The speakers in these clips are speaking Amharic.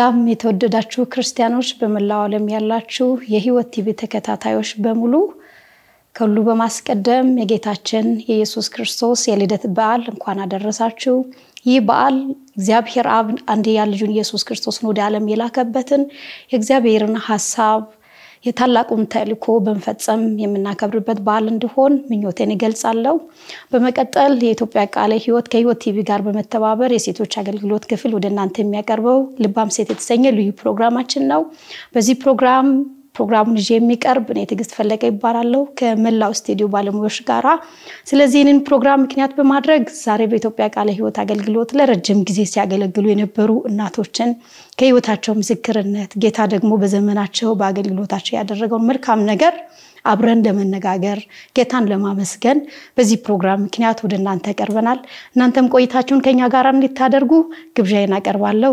ሰላም የተወደዳችሁ ክርስቲያኖች፣ በመላው ዓለም ያላችሁ የህይወት ቲቪ ተከታታዮች በሙሉ ከሁሉ በማስቀደም የጌታችን የኢየሱስ ክርስቶስ የልደት በዓል እንኳን አደረሳችሁ። ይህ በዓል እግዚአብሔር አብ አንድያ ልጁን ኢየሱስ ክርስቶስን ወደ ዓለም የላከበትን የእግዚአብሔርን ሀሳብ የታላቁን ተልእኮ በመፈጸም የምናከብርበት በዓል እንዲሆን ምኞቴን እገልጻለሁ። በመቀጠል የኢትዮጵያ ቃለ ሕይወት ከሕይወት ቲቪ ጋር በመተባበር የሴቶች አገልግሎት ክፍል ወደ እናንተ የሚያቀርበው ልባም ሴት የተሰኘ ልዩ ፕሮግራማችን ነው። በዚህ ፕሮግራም ፕሮግራሙን ይዤ የሚቀርብ እኔ ትዕግስት ፈለቀ ይባላለሁ ከመላው ስቱዲዮ ባለሙያዎች ጋራ። ስለዚህ ይህንን ፕሮግራም ምክንያት በማድረግ ዛሬ በኢትዮጵያ ቃለ ሕይወት አገልግሎት ለረጅም ጊዜ ሲያገለግሉ የነበሩ እናቶችን ከህይወታቸው ምስክርነት ጌታ ደግሞ በዘመናቸው በአገልግሎታቸው ያደረገውን መልካም ነገር አብረን ለመነጋገር ጌታን ለማመስገን በዚህ ፕሮግራም ምክንያት ወደ እናንተ ቀርበናል። እናንተም ቆይታችሁን ከኛ ጋር እንድታደርጉ ግብዣዬን አቀርባለሁ።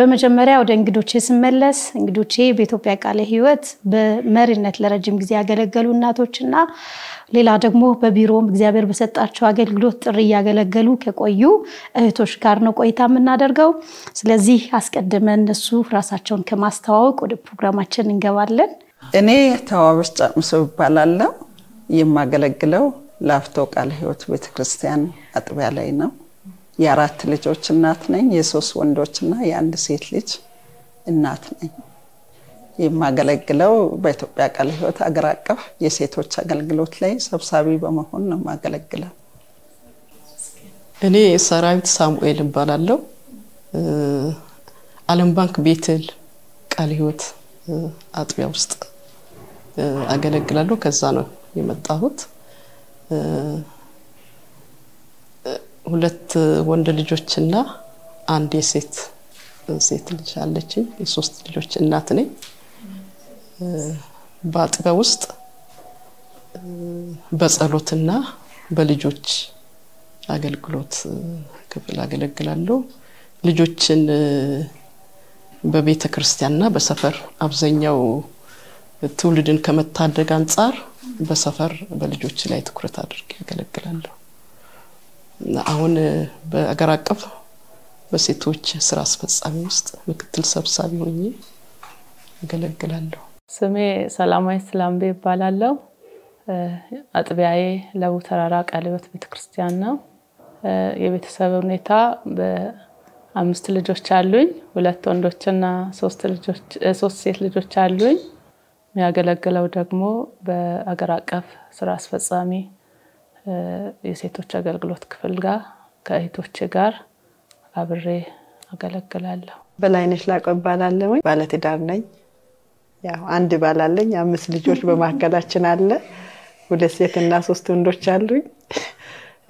በመጀመሪያ ወደ እንግዶቼ ስመለስ እንግዶቼ በኢትዮጵያ ቃለ ሕይወት በመሪነት ለረጅም ጊዜ ያገለገሉ እናቶችና ሌላ ደግሞ በቢሮም እግዚአብሔር በሰጣቸው አገልግሎት ጥሪ እያገለገሉ ከቆዩ እህቶች ጋር ነው ቆይታ የምናደርገው። ስለዚህ አስቀድመን እነሱ ራሳቸውን ከማስተዋወቅ ወደ ፕሮግራማችን እንገባለን። እኔ ተዋብሽ ጫምሶ እባላለሁ። የማገለግለው ላፍቶ ቃለ ህይወት ቤተክርስቲያን አጥቢያ ላይ ነው። የአራት ልጆች እናት ነኝ። የሶስት ወንዶችና የአንድ ሴት ልጅ እናት ነኝ። የማገለግለው በኢትዮጵያ ቃለ ህይወት አገር አቀፍ የሴቶች አገልግሎት ላይ ሰብሳቢ በመሆን ነው የማገለግለው። እኔ ሰራዊት ሳሙኤል እባላለሁ። ዓለም ባንክ ቤትል ቃለ ህይወት አጥቢያ ውስጥ አገለግላለሁ። ከዛ ነው የመጣሁት። ሁለት ወንድ ልጆችና አንድ የሴት ሴት ልጅ አለችኝ። የሶስት ልጆች እናት ነኝ። በአጥበ ውስጥ በጸሎትና በልጆች አገልግሎት ክፍል አገለግላለሁ። ልጆችን በቤተ ክርስቲያንና በሰፈር አብዛኛው ትውልድን ከመታደግ አንጻር በሰፈር በልጆች ላይ ትኩረት አድርጌ ያገለግላለሁ። አሁን በአገር አቀፍ በሴቶች ስራ አስፈጻሚ ውስጥ ምክትል ሰብሳቢ ሆኜ ያገለግላለሁ ስሜ ሰላማዊ ስላምቤ ይባላለው አጥቢያዬ ለቡ ተራራ ቀለበት ቤተክርስቲያን ነው። የቤተሰብ ሁኔታ በአምስት ልጆች አሉኝ። ሁለት ወንዶችና ሶስት ሴት ልጆች አሉኝ። የሚያገለግለው ደግሞ በአገር አቀፍ ስራ አስፈጻሚ የሴቶች አገልግሎት ክፍል ጋር ከእህቶች ጋር አብሬ አገለግላለሁ። በላይነሽ ላቀው እባላለሁ። ባለትዳር ነኝ። ያው አንድ ባል አለኝ፣ አምስት ልጆች በማካከላችን አለ። ሁለት ሴት እና ሶስት ወንዶች አሉኝ።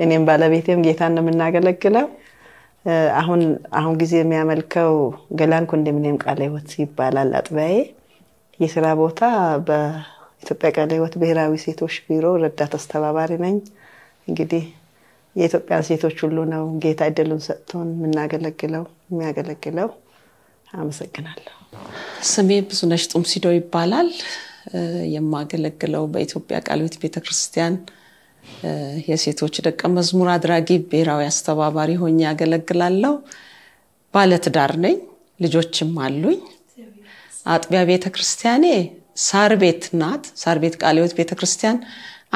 እኔም ባለቤቴም ጌታን ነው የምናገለግለው። አሁን አሁን ጊዜ የሚያመልከው ገላን ኮንዶሚኒየም ቃለ ሕይወት ይባላል አጥቢያዬ። የስራ ቦታ በኢትዮጵያ ቃለ ሕይወት ብሔራዊ ሴቶች ቢሮ ረዳት አስተባባሪ ነኝ። እንግዲህ የኢትዮጵያን ሴቶች ሁሉ ነው ጌታ እድሉን ሰጥቶን የምናገለግለው የሚያገለግለው። አመሰግናለሁ። ስሜ ብዙነሽ ጡምሲዶ ይባላል። የማገለግለው በኢትዮጵያ ቃለ ሕይወት ቤተክርስቲያን የሴቶች ደቀ መዝሙር አድራጊ ብሔራዊ አስተባባሪ ሆኜ ያገለግላለሁ። ባለትዳር ነኝ፣ ልጆችም አሉኝ። አጥቢያ ቤተ ክርስቲያኔ ሳር ቤት ናት። ሳር ቤት ቃለ ሕይወት ቤተ ክርስቲያን።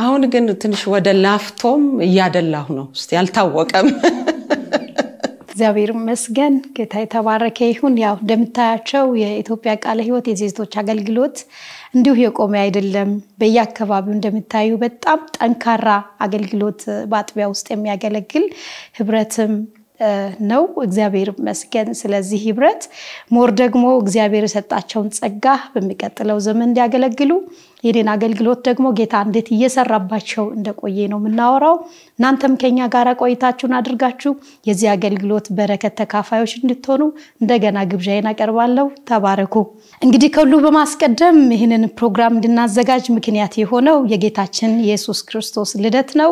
አሁን ግን ትንሽ ወደ ላፍቶም እያደላሁ ነው። ስ አልታወቀም። እግዚአብሔር ይመስገን። ጌታ የተባረከ ይሁን። ያው እንደምታያቸው የኢትዮጵያ ቃለ ሕይወት የዜጎች አገልግሎት እንዲሁ የቆመ አይደለም። በየአካባቢው እንደምታዩ በጣም ጠንካራ አገልግሎት በአጥቢያ ውስጥ የሚያገለግል ህብረትም ነው። እግዚአብሔር ይመስገን ስለዚህ ህብረት። ሞር ደግሞ እግዚአብሔር የሰጣቸውን ጸጋ በሚቀጥለው ዘመን እንዲያገለግሉ የኔን አገልግሎት ደግሞ ጌታ እንዴት እየሰራባቸው እንደቆየ ነው የምናወራው። እናንተም ከኛ ጋር ቆይታችሁን አድርጋችሁ የዚህ አገልግሎት በረከት ተካፋዮች እንድትሆኑ እንደገና ግብዣዬን አቀርባለሁ። ተባረኩ። እንግዲህ ከሁሉ በማስቀደም ይህንን ፕሮግራም እንድናዘጋጅ ምክንያት የሆነው የጌታችን ኢየሱስ ክርስቶስ ልደት ነው።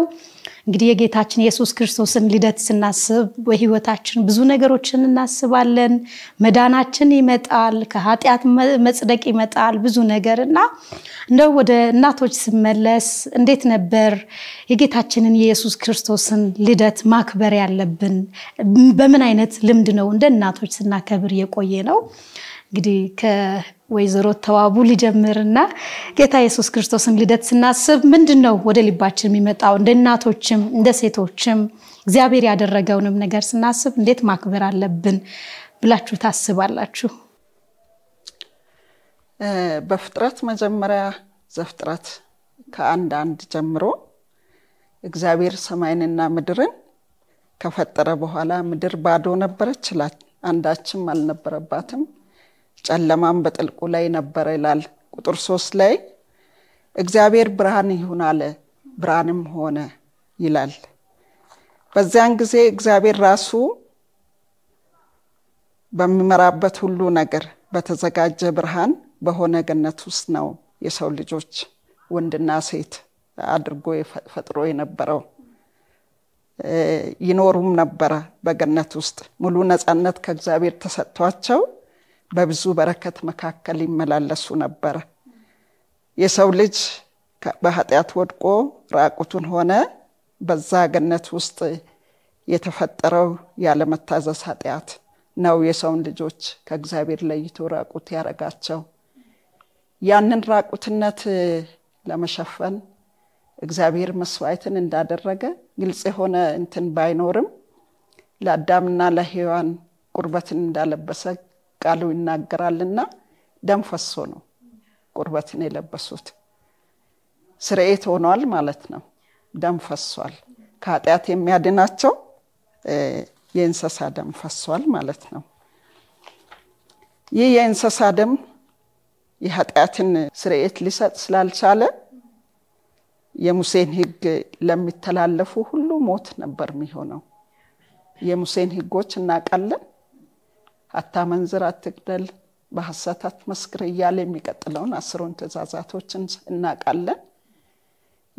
እንግዲህ የጌታችን የሱስ ክርስቶስን ልደት ስናስብ በህይወታችን ብዙ ነገሮችን እናስባለን። መዳናችን ይመጣል፣ ከኃጢአት መጽደቅ ይመጣል፣ ብዙ ነገር እና እንደው ወደ እናቶች ስመለስ እንዴት ነበር የጌታችንን የኢየሱስ ክርስቶስን ልደት ማክበር ያለብን? በምን አይነት ልምድ ነው እንደ እናቶች ስናከብር የቆየ ነው? እንግዲህ ወይዘሮ ተዋቡ ሊጀምርና ጌታ ኢየሱስ ክርስቶስን ልደት ስናስብ ምንድን ነው ወደ ልባችን የሚመጣው? እንደ እናቶችም እንደ ሴቶችም እግዚአብሔር ያደረገውንም ነገር ስናስብ እንዴት ማክበር አለብን ብላችሁ ታስባላችሁ? በፍጥረት መጀመሪያ ዘፍጥረት ከአንድ አንድ ጀምሮ እግዚአብሔር ሰማይንና ምድርን ከፈጠረ በኋላ ምድር ባዶ ነበረች፣ አንዳችም አልነበረባትም። ጨለማም በጥልቁ ላይ ነበረ ይላል። ቁጥር ሶስት ላይ እግዚአብሔር ብርሃን ይሁን አለ፣ ብርሃንም ሆነ ይላል። በዚያን ጊዜ እግዚአብሔር ራሱ በሚመራበት ሁሉ ነገር በተዘጋጀ ብርሃን በሆነ ገነት ውስጥ ነው የሰው ልጆች ወንድና ሴት አድርጎ ፈጥሮ የነበረው። ይኖሩም ነበረ በገነት ውስጥ ሙሉ ነፃነት ከእግዚአብሔር ተሰጥቷቸው በብዙ በረከት መካከል ይመላለሱ ነበረ። የሰው ልጅ በኃጢአት ወድቆ ራቁቱን ሆነ። በዛ ገነት ውስጥ የተፈጠረው ያለመታዘዝ ኃጢአት ነው የሰውን ልጆች ከእግዚአብሔር ለይቶ ራቁት ያረጋቸው። ያንን ራቁትነት ለመሸፈን እግዚአብሔር መስዋዕትን እንዳደረገ ግልጽ የሆነ እንትን ባይኖርም ለአዳምና ለሔዋን ቁርበትን እንዳለበሰ ቃሉ ይናገራልና ደም ፈሶ ነው ቁርበትን የለበሱት። ስርኤት ሆኗል ማለት ነው። ደም ፈሷል። ከኃጢአት የሚያድናቸው የእንስሳ ደም ፈሷል ማለት ነው። ይህ የእንስሳ ደም የኃጢአትን ስርኤት ሊሰጥ ስላልቻለ የሙሴን ህግ ለሚተላለፉ ሁሉ ሞት ነበር የሚሆነው። የሙሴን ህጎች እናውቃለን። አታመንዝር፣ አትግደል፣ በሐሰት አትመስክር እያለ የሚቀጥለውን አስሩን ትእዛዛቶችን እናውቃለን።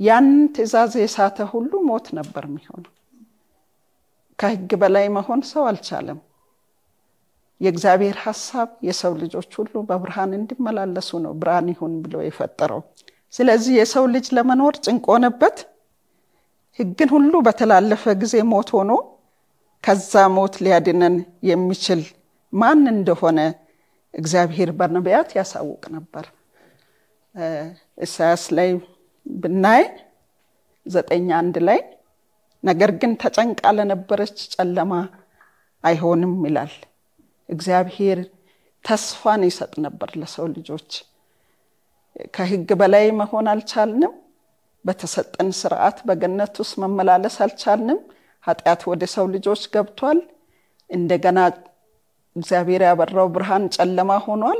ያንን ትእዛዝ የሳተ ሁሉ ሞት ነበር የሚሆነው። ከህግ በላይ መሆን ሰው አልቻለም። የእግዚአብሔር ሀሳብ የሰው ልጆች ሁሉ በብርሃን እንዲመላለሱ ነው፣ ብርሃን ይሁን ብሎ የፈጠረው። ስለዚህ የሰው ልጅ ለመኖር ጭንቅ ሆነበት። ህግን ሁሉ በተላለፈ ጊዜ ሞት ሆኖ ከዛ ሞት ሊያድነን የሚችል ማን እንደሆነ እግዚአብሔር በነቢያት ያሳውቅ ነበር። እሳያስ ላይ ብናይ ዘጠኝ አንድ ላይ ነገር ግን ተጨንቃ ለነበረች ጨለማ አይሆንም ይላል። እግዚአብሔር ተስፋን ይሰጥ ነበር ለሰው ልጆች። ከህግ በላይ መሆን አልቻልንም። በተሰጠን ስርዓት በገነት ውስጥ መመላለስ አልቻልንም። ኃጢአት ወደ ሰው ልጆች ገብቷል። እንደገና እግዚአብሔር ያበራው ብርሃን ጨለማ ሆኗል።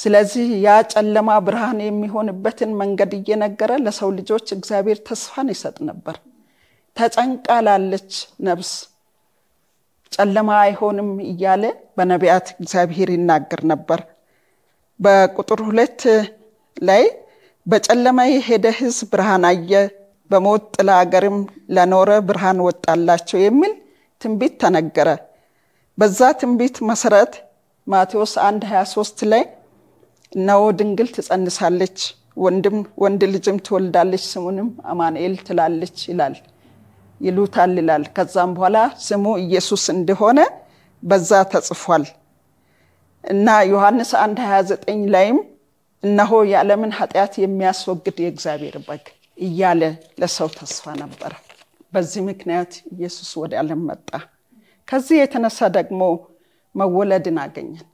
ስለዚህ ያ ጨለማ ብርሃን የሚሆንበትን መንገድ እየነገረ ለሰው ልጆች እግዚአብሔር ተስፋን ይሰጥ ነበር። ተጨንቃላለች ነብስ ጨለማ አይሆንም እያለ በነቢያት እግዚአብሔር ይናገር ነበር። በቁጥር ሁለት ላይ በጨለማ የሄደ ሕዝብ ብርሃን አየ፣ በሞት ጥላ አገርም ለኖረ ብርሃን ወጣላቸው የሚል ትንቢት ተነገረ። በዛ ትንቢት መሰረት ማቴዎስ 1 23 ላይ እነሆ ድንግል ትጸንሳለች፣ ወንድም ወንድ ልጅም ትወልዳለች፣ ስሙንም አማንኤል ትላለች ይላል ይሉታል ይላል። ከዛም በኋላ ስሙ ኢየሱስ እንደሆነ በዛ ተጽፏል እና ዮሐንስ 1 29 ላይም እነሆ የዓለምን ኃጢአት የሚያስወግድ የእግዚአብሔር በግ እያለ ለሰው ተስፋ ነበረ። በዚህ ምክንያት ኢየሱስ ወደ ዓለም መጣ። ከዚህ የተነሳ ደግሞ መወለድን አገኘን።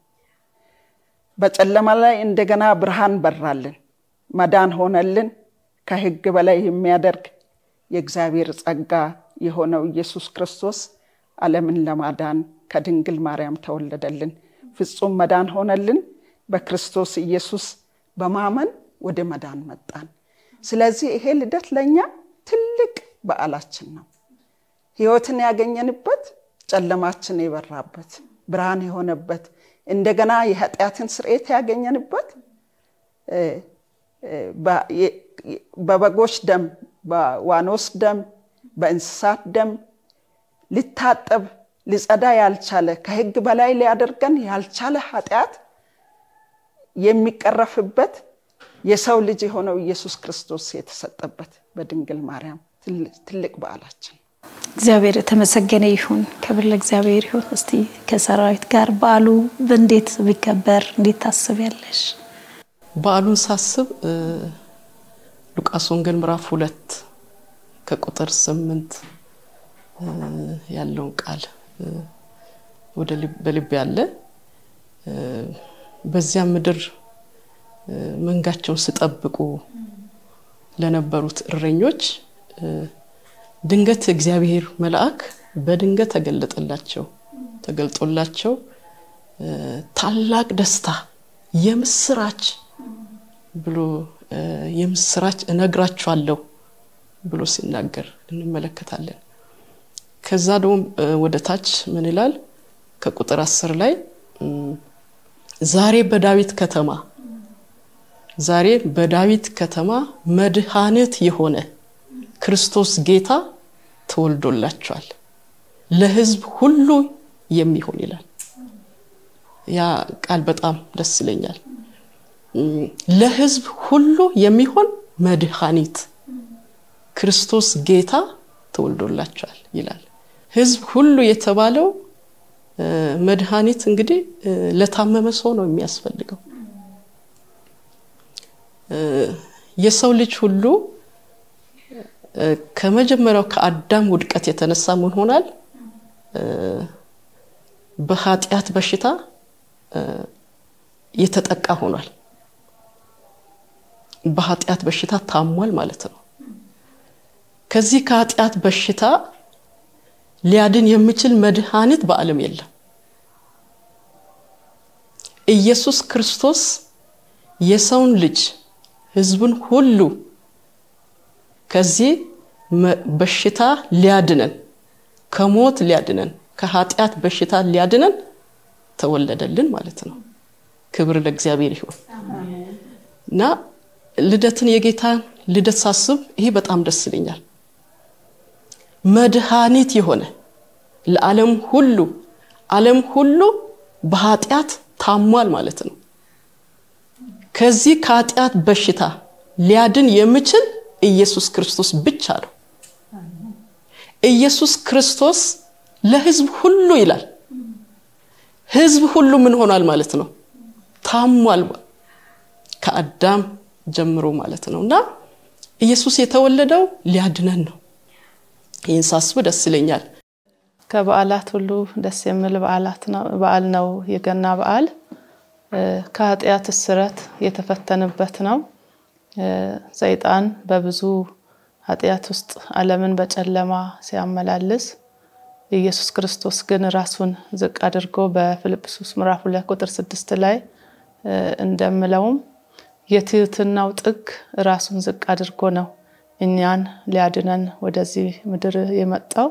በጨለማ ላይ እንደገና ብርሃን በራልን፣ መዳን ሆነልን። ከሕግ በላይ የሚያደርግ የእግዚአብሔር ጸጋ የሆነው ኢየሱስ ክርስቶስ ዓለምን ለማዳን ከድንግል ማርያም ተወለደልን፣ ፍጹም መዳን ሆነልን። በክርስቶስ ኢየሱስ በማመን ወደ መዳን መጣን። ስለዚህ ይሄ ልደት ለእኛ ትልቅ በዓላችን ነው፣ ሕይወትን ያገኘንበት ጨለማችን የበራበት ብርሃን የሆነበት እንደገና የኃጢአትን ስርኤት ያገኘንበት በበጎች ደም፣ በዋኖስ ደም፣ በእንስሳት ደም ሊታጠብ ሊጸዳ ያልቻለ ከህግ በላይ ሊያደርገን ያልቻለ ኃጢአት የሚቀረፍበት የሰው ልጅ የሆነው ኢየሱስ ክርስቶስ የተሰጠበት በድንግል ማርያም ትልቅ በዓላችን እግዚአብሔር የተመሰገነ ይሁን። ክብር ለእግዚአብሔር ይሁን። እስቲ ከሰራዊት ጋር በዓሉ እንዴት ቢከበር እንዴት ታስቢያለሽ? በዓሉን ሳስብ ሉቃስ ወንጌል ምዕራፍ ሁለት ከቁጥር ስምንት ያለውን ቃል ወደ በልብ ያለ በዚያ ምድር መንጋቸውን ስጠብቁ ለነበሩት እረኞች ድንገት እግዚአብሔር መልአክ በድንገት ተገለጠላቸው። ተገልጦላቸው ታላቅ ደስታ የምስራች ብሎ የምስራች እነግራችኋለሁ ብሎ ሲናገር እንመለከታለን። ከዛ ደግሞ ወደ ታች ምን ይላል? ከቁጥር አስር ላይ ዛሬ በዳዊት ከተማ ዛሬ በዳዊት ከተማ መድኃኒት የሆነ ክርስቶስ ጌታ ተወልዶላቸዋል ለህዝብ ሁሉ የሚሆን ይላል ያ ቃል በጣም ደስ ይለኛል ለህዝብ ሁሉ የሚሆን መድኃኒት ክርስቶስ ጌታ ተወልዶላቸዋል ይላል ህዝብ ሁሉ የተባለው መድኃኒት እንግዲህ ለታመመ ሰው ነው የሚያስፈልገው የሰው ልጅ ሁሉ ከመጀመሪያው ከአዳም ውድቀት የተነሳ ምን ሆናል? በኃጢአት በሽታ የተጠቃ ሆኗል። በኃጢአት በሽታ ታሟል ማለት ነው። ከዚህ ከኃጢአት በሽታ ሊያድን የሚችል መድኃኒት በአለም የለም። ኢየሱስ ክርስቶስ የሰውን ልጅ ህዝቡን ሁሉ ከዚህ በሽታ ሊያድነን ከሞት ሊያድነን ከኃጢአት በሽታ ሊያድነን ተወለደልን ማለት ነው። ክብር ለእግዚአብሔር ይሁን እና ልደትን የጌታን ልደት ሳስብ ይሄ በጣም ደስ ይለኛል። መድሃኒት የሆነ ለዓለም ሁሉ ዓለም ሁሉ በኃጢአት ታሟል ማለት ነው። ከዚህ ከኃጢአት በሽታ ሊያድን የምችል። ኢየሱስ ክርስቶስ ብቻ ነው። ኢየሱስ ክርስቶስ ለህዝብ ሁሉ ይላል። ህዝብ ሁሉ ምን ሆኗል ማለት ነው? ታሟል። ከአዳም ጀምሮ ማለት ነው እና ኢየሱስ የተወለደው ሊያድነን ነው። ይህን ሳስቡ ደስ ይለኛል። ከበዓላት ሁሉ ደስ የሚል በዓል ነው የገና በዓል። ከኃጢአት እስረት የተፈተንበት ነው። ሰይጣን በብዙ ኃጢአት ውስጥ ዓለምን በጨለማ ሲያመላልስ ኢየሱስ ክርስቶስ ግን ራሱን ዝቅ አድርጎ በፊልጵሶስ ምዕራፍ ሁለት ቁጥር ስድስት ላይ እንደምለውም የትህትናው ጥግ ራሱን ዝቅ አድርጎ ነው እኛን ሊያድነን ወደዚህ ምድር የመጣው።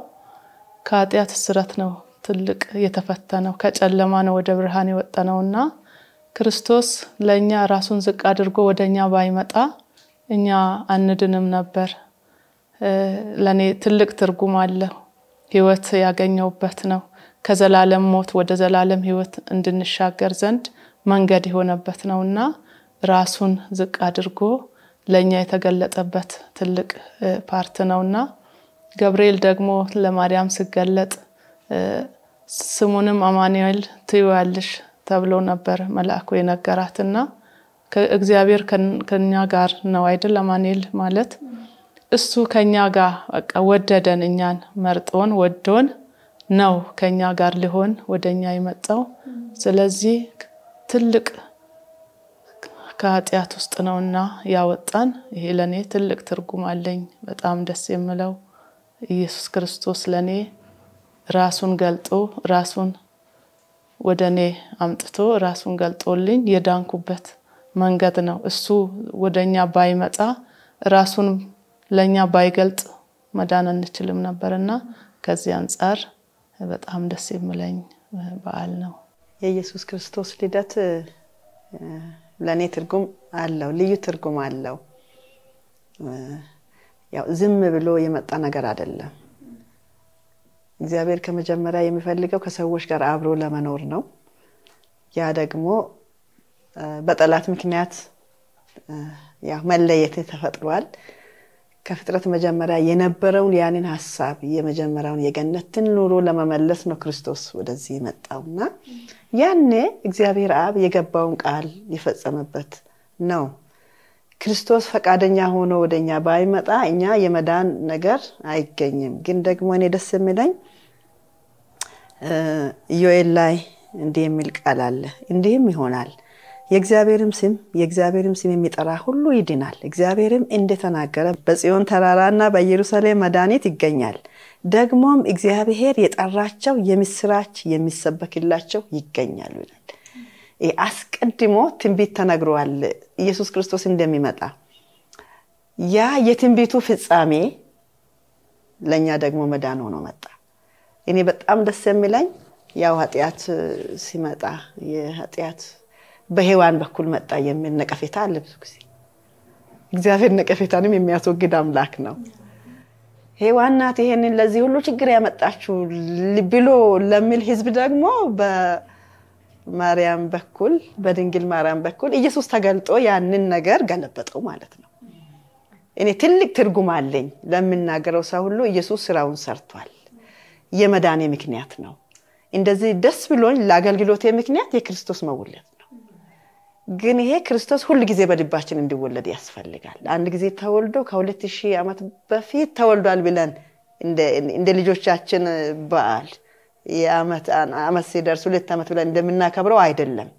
ከኃጢአት እስረት ነው ትልቅ የተፈተነው፣ ከጨለማ ነው ወደ ብርሃን የወጠነውና ክርስቶስ ለእኛ ራሱን ዝቅ አድርጎ ወደ እኛ ባይመጣ እኛ አንድንም ነበር። ለእኔ ትልቅ ትርጉም አለው። ህይወት ያገኘውበት ነው። ከዘላለም ሞት ወደ ዘላለም ህይወት እንድንሻገር ዘንድ መንገድ የሆነበት ነው እና ራሱን ዝቅ አድርጎ ለእኛ የተገለጠበት ትልቅ ፓርት ነው እና ገብርኤል ደግሞ ለማርያም ሲገለጥ ስሙንም አማኑኤል ትይዋለሽ ተብሎ ነበር መልአኩ የነገራትና እግዚአብሔር ከኛ ጋር ነው አይደል? ለማንኤል ማለት እሱ ከኛ ጋር በቃ ወደደን፣ እኛን መርጦን ወዶን ነው ከኛ ጋር ሊሆን ወደኛ የመጣው። ስለዚህ ትልቅ ከኃጢአት ውስጥ ነውና ያወጣን። ይሄ ለእኔ ትልቅ ትርጉም አለኝ። በጣም ደስ የምለው ኢየሱስ ክርስቶስ ለእኔ ራሱን ገልጦ ራሱን ወደ እኔ አምጥቶ ራሱን ገልጦልኝ የዳንኩበት መንገድ ነው። እሱ ወደ እኛ ባይመጣ ራሱን ለእኛ ባይገልጥ መዳን አንችልም ነበርና ከዚህ አንጻር በጣም ደስ የምለኝ በዓል ነው። የኢየሱስ ክርስቶስ ልደት ለእኔ ትርጉም አለው፣ ልዩ ትርጉም አለው። ያው ዝም ብሎ የመጣ ነገር አይደለም። እግዚአብሔር ከመጀመሪያ የሚፈልገው ከሰዎች ጋር አብሮ ለመኖር ነው። ያ ደግሞ በጠላት ምክንያት ያው መለየት ተፈጥሯል። ከፍጥረት መጀመሪያ የነበረውን ያንን ሀሳብ የመጀመሪያውን የገነትን ኑሮ ለመመለስ ነው ክርስቶስ ወደዚህ የመጣውና ያኔ እግዚአብሔር አብ የገባውን ቃል የፈጸመበት ነው። ክርስቶስ ፈቃደኛ ሆኖ ወደኛ ባይመጣ እኛ የመዳን ነገር አይገኝም። ግን ደግሞ እኔ ደስ የሚለኝ ዮኤል ላይ እንዲህ የሚል ቃል አለ። እንዲህም ይሆናል የእግዚአብሔርም ስም የእግዚአብሔርም ስም የሚጠራ ሁሉ ይድናል። እግዚአብሔርም እንደተናገረ በጽዮን ተራራና በኢየሩሳሌም መድኃኒት ይገኛል። ደግሞም እግዚአብሔር የጠራቸው የምስራች የሚሰበክላቸው ይገኛሉ ይላል። አስቀድሞ ትንቢት ተነግሯል። ኢየሱስ ክርስቶስ እንደሚመጣ ያ የትንቢቱ ፍጻሜ ለእኛ ደግሞ መዳን ሆኖ መጣ። እኔ በጣም ደስ የሚለኝ ያው ኃጢአት ሲመጣ የኃጢአት በሔዋን በኩል መጣ የሚል ነቀፌታ አለ ብዙ ጊዜ። እግዚአብሔር ነቀፌታንም የሚያስወግድ አምላክ ነው። ሔዋን ናት ይሄንን ለዚህ ሁሉ ችግር ያመጣችው ብሎ ለሚል ህዝብ ደግሞ በማርያም በኩል በድንግል ማርያም በኩል ኢየሱስ ተገልጦ ያንን ነገር ገለበጠው ማለት ነው። እኔ ትልቅ ትርጉም አለኝ ለምናገረው ሰው ሁሉ ኢየሱስ ስራውን ሰርቷል። የመዳኔ ምክንያት ነው። እንደዚህ ደስ ብሎኝ ለአገልግሎቴ ምክንያት የክርስቶስ መወለድ ነው። ግን ይሄ ክርስቶስ ሁል ጊዜ በልባችን እንዲወለድ ያስፈልጋል። አንድ ጊዜ ተወልዶ ከ ሺህ ዓመት በፊት ተወልዷል ብለን እንደ ልጆቻችን በዓል የአመት ሲደርስ ሁለት ዓመት ብለን እንደምናከብረው አይደለም።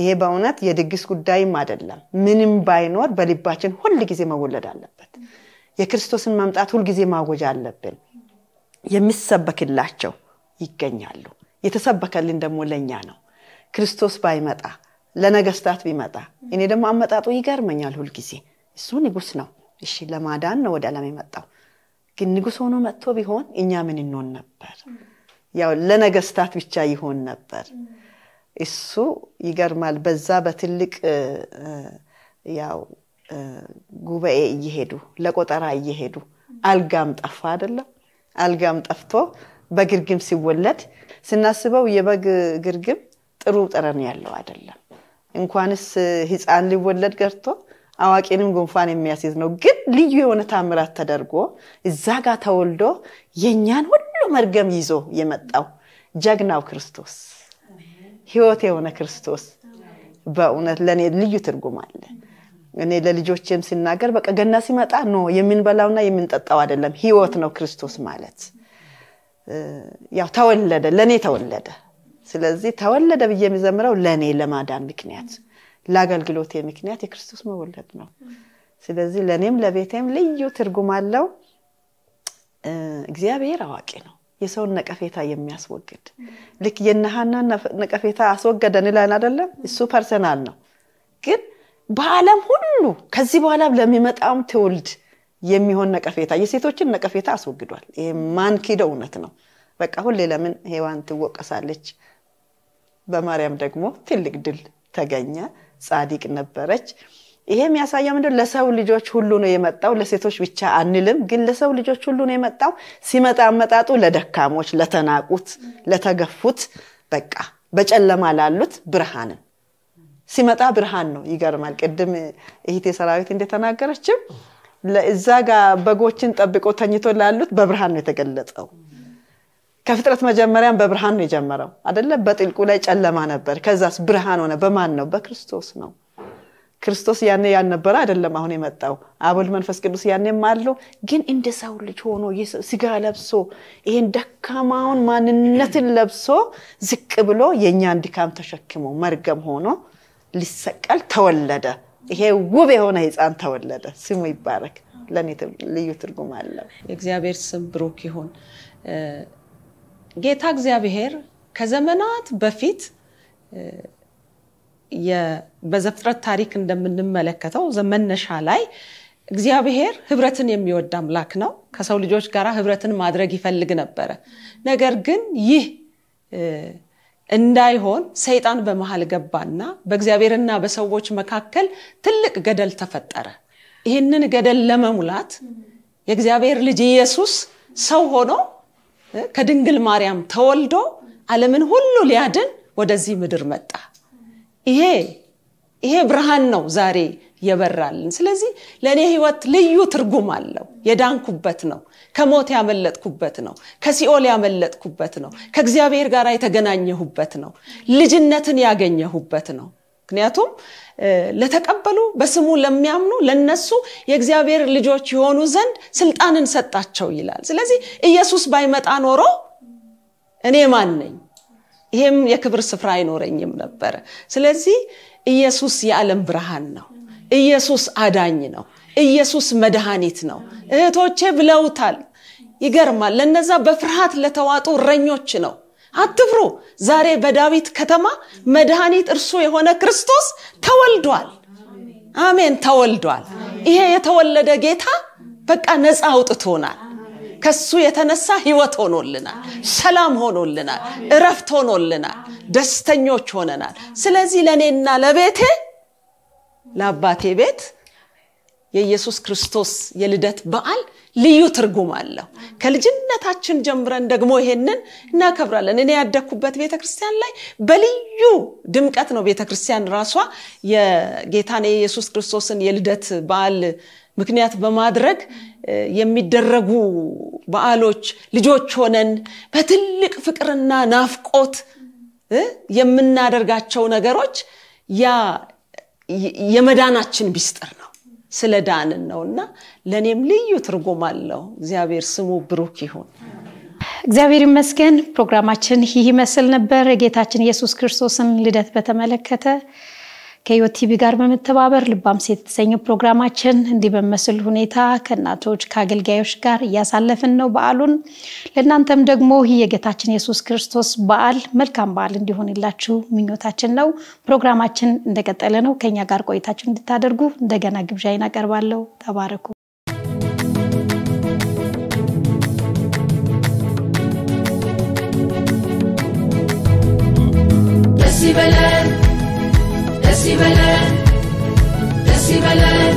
ይሄ በእውነት የድግስ ጉዳይም አይደለም። ምንም ባይኖር በልባችን ሁል ጊዜ መወለድ አለበት። የክርስቶስን መምጣት ሁልጊዜ ማወጅ አለብን። የሚሰበክላቸው ይገኛሉ። የተሰበከልን ደግሞ ለእኛ ነው። ክርስቶስ ባይመጣ ለነገስታት ቢመጣ እኔ ደግሞ አመጣጡ ይገርመኛል ሁልጊዜ። እሱ ንጉስ ነው፣ እሺ ለማዳን ነው ወደ ዓለም የመጣው። ግን ንጉስ ሆኖ መጥቶ ቢሆን እኛ ምን እንሆን ነበር? ያው ለነገስታት ብቻ ይሆን ነበር። እሱ ይገርማል። በዛ በትልቅ ያው ጉባኤ እየሄዱ ለቆጠራ እየሄዱ አልጋም ጠፋ አይደለም አልጋም ጠፍቶ በግርግም ሲወለድ ስናስበው የበግ ግርግም ጥሩ ጠረን ያለው አይደለም። እንኳንስ ሕፃን ሊወለድ ገርቶ አዋቂንም ጉንፋን የሚያስይዝ ነው። ግን ልዩ የሆነ ታምራት ተደርጎ እዛ ጋር ተወልዶ የእኛን ሁሉ መርገም ይዞ የመጣው ጀግናው ክርስቶስ፣ ሕይወት የሆነ ክርስቶስ በእውነት ለእኔ ልዩ ትርጉም አለ። እኔ ለልጆችም ሲናገር በቃ ገና ሲመጣ ኖ የምንበላውና የምንጠጣው አይደለም፣ ህይወት ነው ክርስቶስ ማለት። ያው ተወለደ፣ ለእኔ ተወለደ። ስለዚህ ተወለደ ብዬ የሚዘምረው ለእኔ ለማዳን ምክንያት ለአገልግሎቴ ምክንያት የክርስቶስ መወለድ ነው። ስለዚህ ለእኔም ለቤቴም ልዩ ትርጉም አለው። እግዚአብሔር አዋቂ ነው። የሰውን ነቀፌታ የሚያስወግድ ልክ የነሃና ነቀፌታ አስወገደን ይላን አይደለም። እሱ ፐርሰናል ነው ግን በዓለም ሁሉ ከዚህ በኋላ ለሚመጣም ትውልድ የሚሆን ነቀፌታ የሴቶችን ነቀፌታ አስወግዷል። ይህ ማንኪደ እውነት ነው። በቃ ሁሌ ለምን ሄዋን ትወቀሳለች? በማርያም ደግሞ ትልቅ ድል ተገኘ። ጻዲቅ ነበረች። ይሄ የሚያሳየው ምንድ ለሰው ልጆች ሁሉ ነው የመጣው፣ ለሴቶች ብቻ አንልም። ግን ለሰው ልጆች ሁሉ ነው የመጣው። ሲመጣ አመጣጡ ለደካሞች፣ ለተናቁት፣ ለተገፉት፣ በቃ በጨለማ ላሉት ብርሃንን ሲመጣ ብርሃን ነው። ይገርማል። ቅድም እህቴ ሰራዊት እንደተናገረችም እዛ ጋር በጎችን ጠብቆ ተኝቶ ላሉት በብርሃን ነው የተገለጸው። ከፍጥረት መጀመሪያም በብርሃን ነው የጀመረው አይደለም። በጥልቁ ላይ ጨለማ ነበር። ከዛስ ብርሃን ሆነ። በማን ነው? በክርስቶስ ነው። ክርስቶስ ያኔ ያልነበረ አይደለም አሁን የመጣው አቦል መንፈስ ቅዱስ ያኔም አለው። ግን እንደ ሰው ልጅ ሆኖ ስጋ ለብሶ ይሄን ደካማውን ማንነትን ለብሶ ዝቅ ብሎ የእኛን ድካም ተሸክሞ መርገም ሆኖ ሊሰቀል ተወለደ። ይሄ ውብ የሆነ ህፃን ተወለደ። ስሙ ይባረክ። ለእኔ ልዩ ትርጉም አለው። የእግዚአብሔር ስም ብሩክ ይሁን። ጌታ እግዚአብሔር ከዘመናት በፊት በዘፍጥረት ታሪክ እንደምንመለከተው መነሻ ላይ እግዚአብሔር ህብረትን የሚወድ አምላክ ነው። ከሰው ልጆች ጋር ህብረትን ማድረግ ይፈልግ ነበረ። ነገር ግን ይህ እንዳይሆን ሰይጣን በመሃል ገባና በእግዚአብሔርና በሰዎች መካከል ትልቅ ገደል ተፈጠረ። ይህንን ገደል ለመሙላት የእግዚአብሔር ልጅ ኢየሱስ ሰው ሆኖ ከድንግል ማርያም ተወልዶ አለምን ሁሉ ሊያድን ወደዚህ ምድር መጣ። ይሄ ይሄ ብርሃን ነው ዛሬ የበራልን። ስለዚህ ለእኔ ህይወት ልዩ ትርጉም አለው፣ የዳንኩበት ነው። ከሞት ያመለጥኩበት ነው። ከሲኦል ያመለጥኩበት ነው። ከእግዚአብሔር ጋር የተገናኘሁበት ነው። ልጅነትን ያገኘሁበት ነው። ምክንያቱም ለተቀበሉ በስሙ ለሚያምኑ ለነሱ የእግዚአብሔር ልጆች የሆኑ ዘንድ ስልጣንን ሰጣቸው ይላል። ስለዚህ ኢየሱስ ባይመጣ ኖሮ እኔ ማን ነኝ? ይሄም የክብር ስፍራ አይኖረኝም ነበረ። ስለዚህ ኢየሱስ የዓለም ብርሃን ነው። ኢየሱስ አዳኝ ነው። ኢየሱስ መድኃኒት ነው እህቶቼ ብለውታል ይገርማል ለነዛ በፍርሃት ለተዋጡ እረኞች ነው አትፍሩ ዛሬ በዳዊት ከተማ መድኃኒት እርሱ የሆነ ክርስቶስ ተወልዷል አሜን ተወልዷል ይሄ የተወለደ ጌታ በቃ ነፃ አውጥቶናል ከሱ የተነሳ ህይወት ሆኖልናል ሰላም ሆኖልናል እረፍት ሆኖልናል ደስተኞች ሆነናል ስለዚህ ለእኔና ለቤቴ ለአባቴ ቤት የኢየሱስ ክርስቶስ የልደት በዓል ልዩ ትርጉም አለው። ከልጅነታችን ጀምረን ደግሞ ይሄንን እናከብራለን። እኔ ያደግኩበት ቤተክርስቲያን ላይ በልዩ ድምቀት ነው ቤተክርስቲያን ራሷ የጌታን የኢየሱስ ክርስቶስን የልደት በዓል ምክንያት በማድረግ የሚደረጉ በዓሎች ልጆች ሆነን በትልቅ ፍቅርና ናፍቆት የምናደርጋቸው ነገሮች ያ የመዳናችን ቢስጥር ነው። ስለ ዳንን ነው እና ለእኔም ልዩ ትርጉም አለው። እግዚአብሔር ስሙ ብሩክ ይሁን። እግዚአብሔር ይመስገን። ፕሮግራማችን ይህ ይመስል ነበር። የጌታችን ኢየሱስ ክርስቶስን ልደት በተመለከተ ከዮቲቪ ጋር በመተባበር ልባም ሴት የተሰኘው ፕሮግራማችን እንዲህ በመስል ሁኔታ ከእናቶች ከአገልጋዮች ጋር እያሳለፍን ነው በዓሉን። ለእናንተም ደግሞ የጌታችን የሱስ ክርስቶስ በዓል መልካም በዓል እንዲሆንላችሁ ምኞታችን ነው። ፕሮግራማችን እንደቀጠለ ነው። ከኛ ጋር ቆይታችሁ እንድታደርጉ እንደገና ግብዣይን አቀርባለሁ። ተባረኩ። ደስ ይበለን ይበለን ደስ ይበለን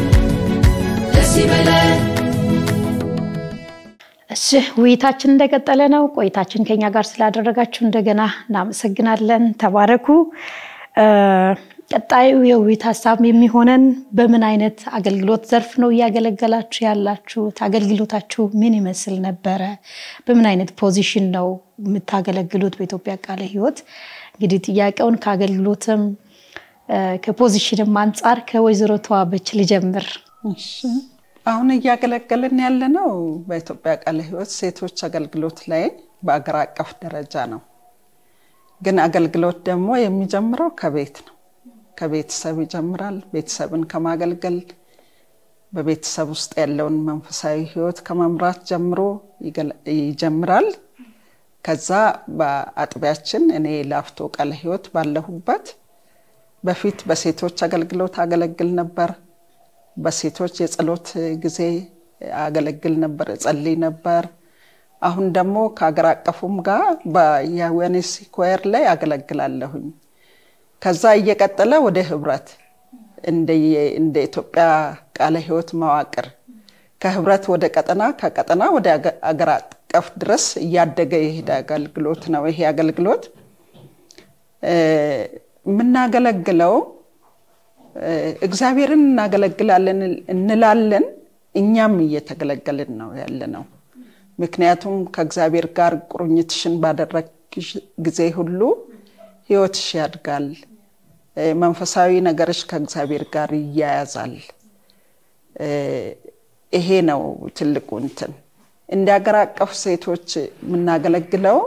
ደስ ይበለን። እሺ ውይይታችን እንደቀጠለ ነው። ቆይታችን ከኛ ጋር ስላደረጋችሁ እንደገና እናመሰግናለን። ተባረኩ። ቀጣዩ የውይይት ሀሳብ የሚሆነን በምን አይነት አገልግሎት ዘርፍ ነው እያገለገላችሁ ያላችሁት? አገልግሎታችሁ ምን ይመስል ነበረ? በምን አይነት ፖዚሽን ነው የምታገለግሉት? በኢትዮጵያ ቃለ ህይወት እንግዲህ ጥያቄውን ከአገልግሎትም ከፖዚሽንም አንጻር ከወይዘሮ ተዋበች ልጀምር። አሁን እያገለገልን ያለነው በኢትዮጵያ ቃለ ሕይወት ሴቶች አገልግሎት ላይ በአገር አቀፍ ደረጃ ነው። ግን አገልግሎት ደግሞ የሚጀምረው ከቤት ነው። ከቤተሰብ ይጀምራል። ቤተሰብን ከማገልገል በቤተሰብ ውስጥ ያለውን መንፈሳዊ ሕይወት ከመምራት ጀምሮ ይጀምራል። ከዛ በአጥቢያችን እኔ ላፍቶ ቃለ ሕይወት ባለሁበት በፊት በሴቶች አገልግሎት አገለግል ነበር። በሴቶች የጸሎት ጊዜ አገለግል ነበር፣ እጸልይ ነበር። አሁን ደግሞ ከሀገር አቀፉም ጋር በየወኔስ ኮየር ላይ አገለግላለሁኝ። ከዛ እየቀጠለ ወደ ህብረት እንደ ኢትዮጵያ ቃለ ህይወት መዋቅር ከህብረት ወደ ቀጠና ከቀጠና ወደ አገር አቀፍ ድረስ እያደገ የሄደ አገልግሎት ነው ይሄ አገልግሎት የምናገለግለው እግዚአብሔርን እናገለግላለን እንላለን፣ እኛም እየተገለገልን ነው ያለ ነው። ምክንያቱም ከእግዚአብሔር ጋር ቁርኝትሽን ባደረግ ጊዜ ሁሉ ህይወትሽ ያድጋል፣ መንፈሳዊ ነገርሽ ከእግዚአብሔር ጋር ይያያዛል። ይሄ ነው ትልቁ እንትን። እንደ ሀገር አቀፍ ሴቶች የምናገለግለው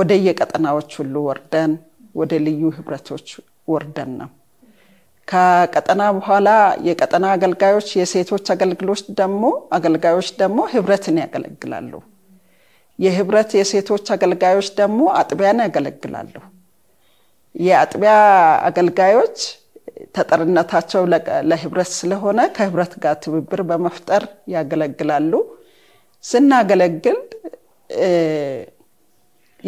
ወደ የቀጠናዎች ሁሉ ወርደን ወደ ልዩ ህብረቶች ወርደን ነው። ከቀጠና በኋላ የቀጠና አገልጋዮች የሴቶች አገልግሎች ደግሞ አገልጋዮች ደግሞ ህብረትን ያገለግላሉ። የህብረት የሴቶች አገልጋዮች ደግሞ አጥቢያን ያገለግላሉ። የአጥቢያ አገልጋዮች ተጠርነታቸው ለህብረት ስለሆነ ከህብረት ጋር ትብብር በመፍጠር ያገለግላሉ። ስናገለግል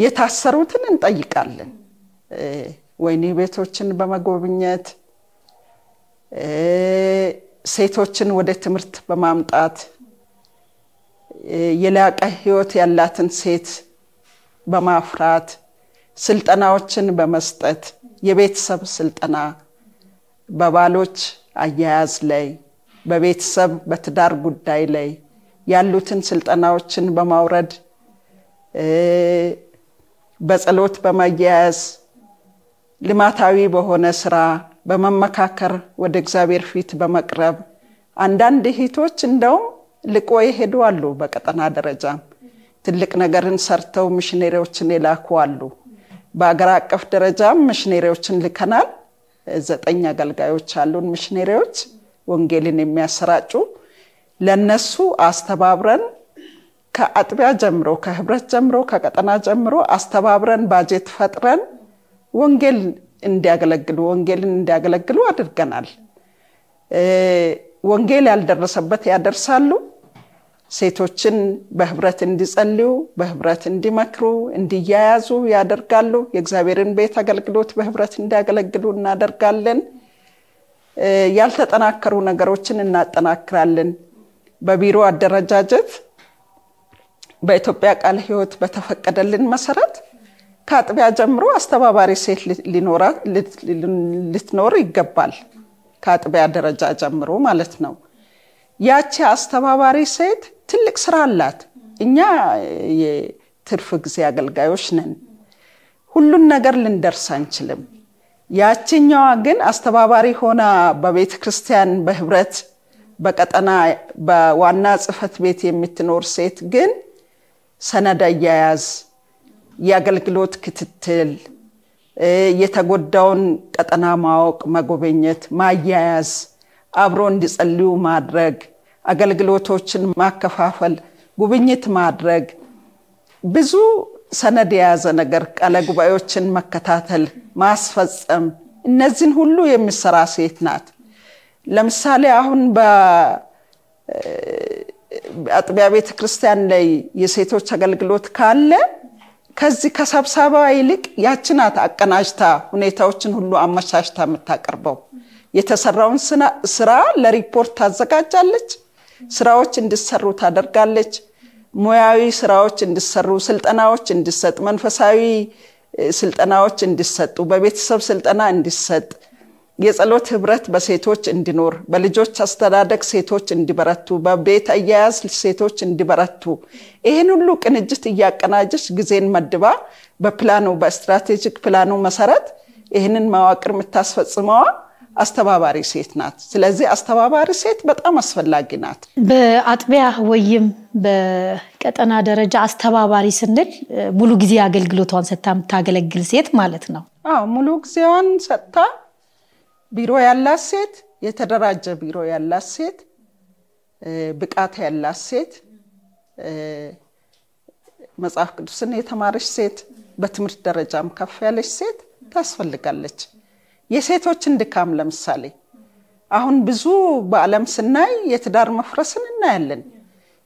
የታሰሩትን እንጠይቃለን። ወይኒ ቤቶችን በመጎብኘት ሴቶችን ወደ ትምህርት በማምጣት የላቀ ህይወት ያላትን ሴት በማፍራት ስልጠናዎችን በመስጠት የቤተሰብ ስልጠና በባሎች አያያዝ ላይ በቤተሰብ በትዳር ጉዳይ ላይ ያሉትን ስልጠናዎችን በማውረድ በጸሎት በማያያዝ ልማታዊ በሆነ ስራ በመመካከር ወደ እግዚአብሔር ፊት በመቅረብ አንዳንድ እህቶች እንደውም ልቆ የሄዱ አሉ። በቀጠና ደረጃ ትልቅ ነገርን ሰርተው ሚሽኔሪዎችን የላኩ አሉ። በአገር አቀፍ ደረጃም ሚሽኔሪዎችን ልከናል። ዘጠኝ አገልጋዮች አሉን ሚሽኔሪዎች ወንጌልን የሚያሰራጩ ለነሱ አስተባብረን ከአጥቢያ ጀምሮ ከህብረት ጀምሮ ከቀጠና ጀምሮ አስተባብረን ባጀት ፈጥረን ወንጌል እንዲያገለግሉ ወንጌልን እንዲያገለግሉ አድርገናል። ወንጌል ያልደረሰበት ያደርሳሉ። ሴቶችን በህብረት እንዲጸልዩ፣ በህብረት እንዲመክሩ፣ እንዲያያዙ ያደርጋሉ። የእግዚአብሔርን ቤት አገልግሎት በህብረት እንዲያገለግሉ እናደርጋለን። ያልተጠናከሩ ነገሮችን እናጠናክራለን። በቢሮ አደረጃጀት በኢትዮጵያ ቃል ህይወት በተፈቀደልን መሰረት ከአጥቢያ ጀምሮ አስተባባሪ ሴት ልትኖር ይገባል። ከአጥቢያ ደረጃ ጀምሮ ማለት ነው። ያቺ አስተባባሪ ሴት ትልቅ ስራ አላት። እኛ የትርፍ ጊዜ አገልጋዮች ነን። ሁሉን ነገር ልንደርስ አንችልም። ያችኛዋ ግን አስተባባሪ ሆና በቤተ ክርስቲያን በህብረት በቀጠና በዋና ጽህፈት ቤት የምትኖር ሴት ግን ሰነድ አያያዝ የአገልግሎት ክትትል፣ የተጎዳውን ቀጠና ማወቅ፣ መጎበኘት፣ ማያያዝ፣ አብሮ እንዲጸልዩ ማድረግ፣ አገልግሎቶችን ማከፋፈል፣ ጉብኝት ማድረግ ብዙ ሰነድ የያዘ ነገር ቃለ ጉባኤዎችን መከታተል፣ ማስፈጸም እነዚህን ሁሉ የሚሰራ ሴት ናት። ለምሳሌ አሁን በአጥቢያ ቤተ ክርስቲያን ላይ የሴቶች አገልግሎት ካለ ከዚህ ከሰብሰባ ይልቅ ያችናት አቀናጅታ ሁኔታዎችን ሁሉ አመቻችታ የምታቀርበው። የተሰራውን ስራ ለሪፖርት ታዘጋጃለች። ስራዎች እንዲሰሩ ታደርጋለች። ሙያዊ ስራዎች እንዲሰሩ፣ ስልጠናዎች እንዲሰጥ፣ መንፈሳዊ ስልጠናዎች እንዲሰጡ፣ በቤተሰብ ስልጠና እንዲሰጥ፣ የጸሎት ህብረት በሴቶች እንዲኖር፣ በልጆች አስተዳደግ ሴቶች እንዲበረቱ፣ በቤት አያያዝ ሴቶች እንዲበረቱ፣ ይህን ሁሉ ቅንጅት እያቀናጀች ጊዜን መድባ በፕላኑ በስትራቴጂክ ፕላኑ መሰረት ይህንን መዋቅር የምታስፈጽመዋ አስተባባሪ ሴት ናት። ስለዚህ አስተባባሪ ሴት በጣም አስፈላጊ ናት። በአጥቢያ ወይም በቀጠና ደረጃ አስተባባሪ ስንል ሙሉ ጊዜ አገልግሎቷን ሰጥታ የምታገለግል ሴት ማለት ነው። ሙሉ ጊዜዋን ሰጥታ ቢሮ ያላት ሴት፣ የተደራጀ ቢሮ ያላት ሴት፣ ብቃት ያላት ሴት፣ መጽሐፍ ቅዱስን የተማረች ሴት፣ በትምህርት ደረጃም ከፍ ያለች ሴት ታስፈልጋለች። የሴቶችን ድካም ለምሳሌ አሁን ብዙ በዓለም ስናይ የትዳር መፍረስን እናያለን።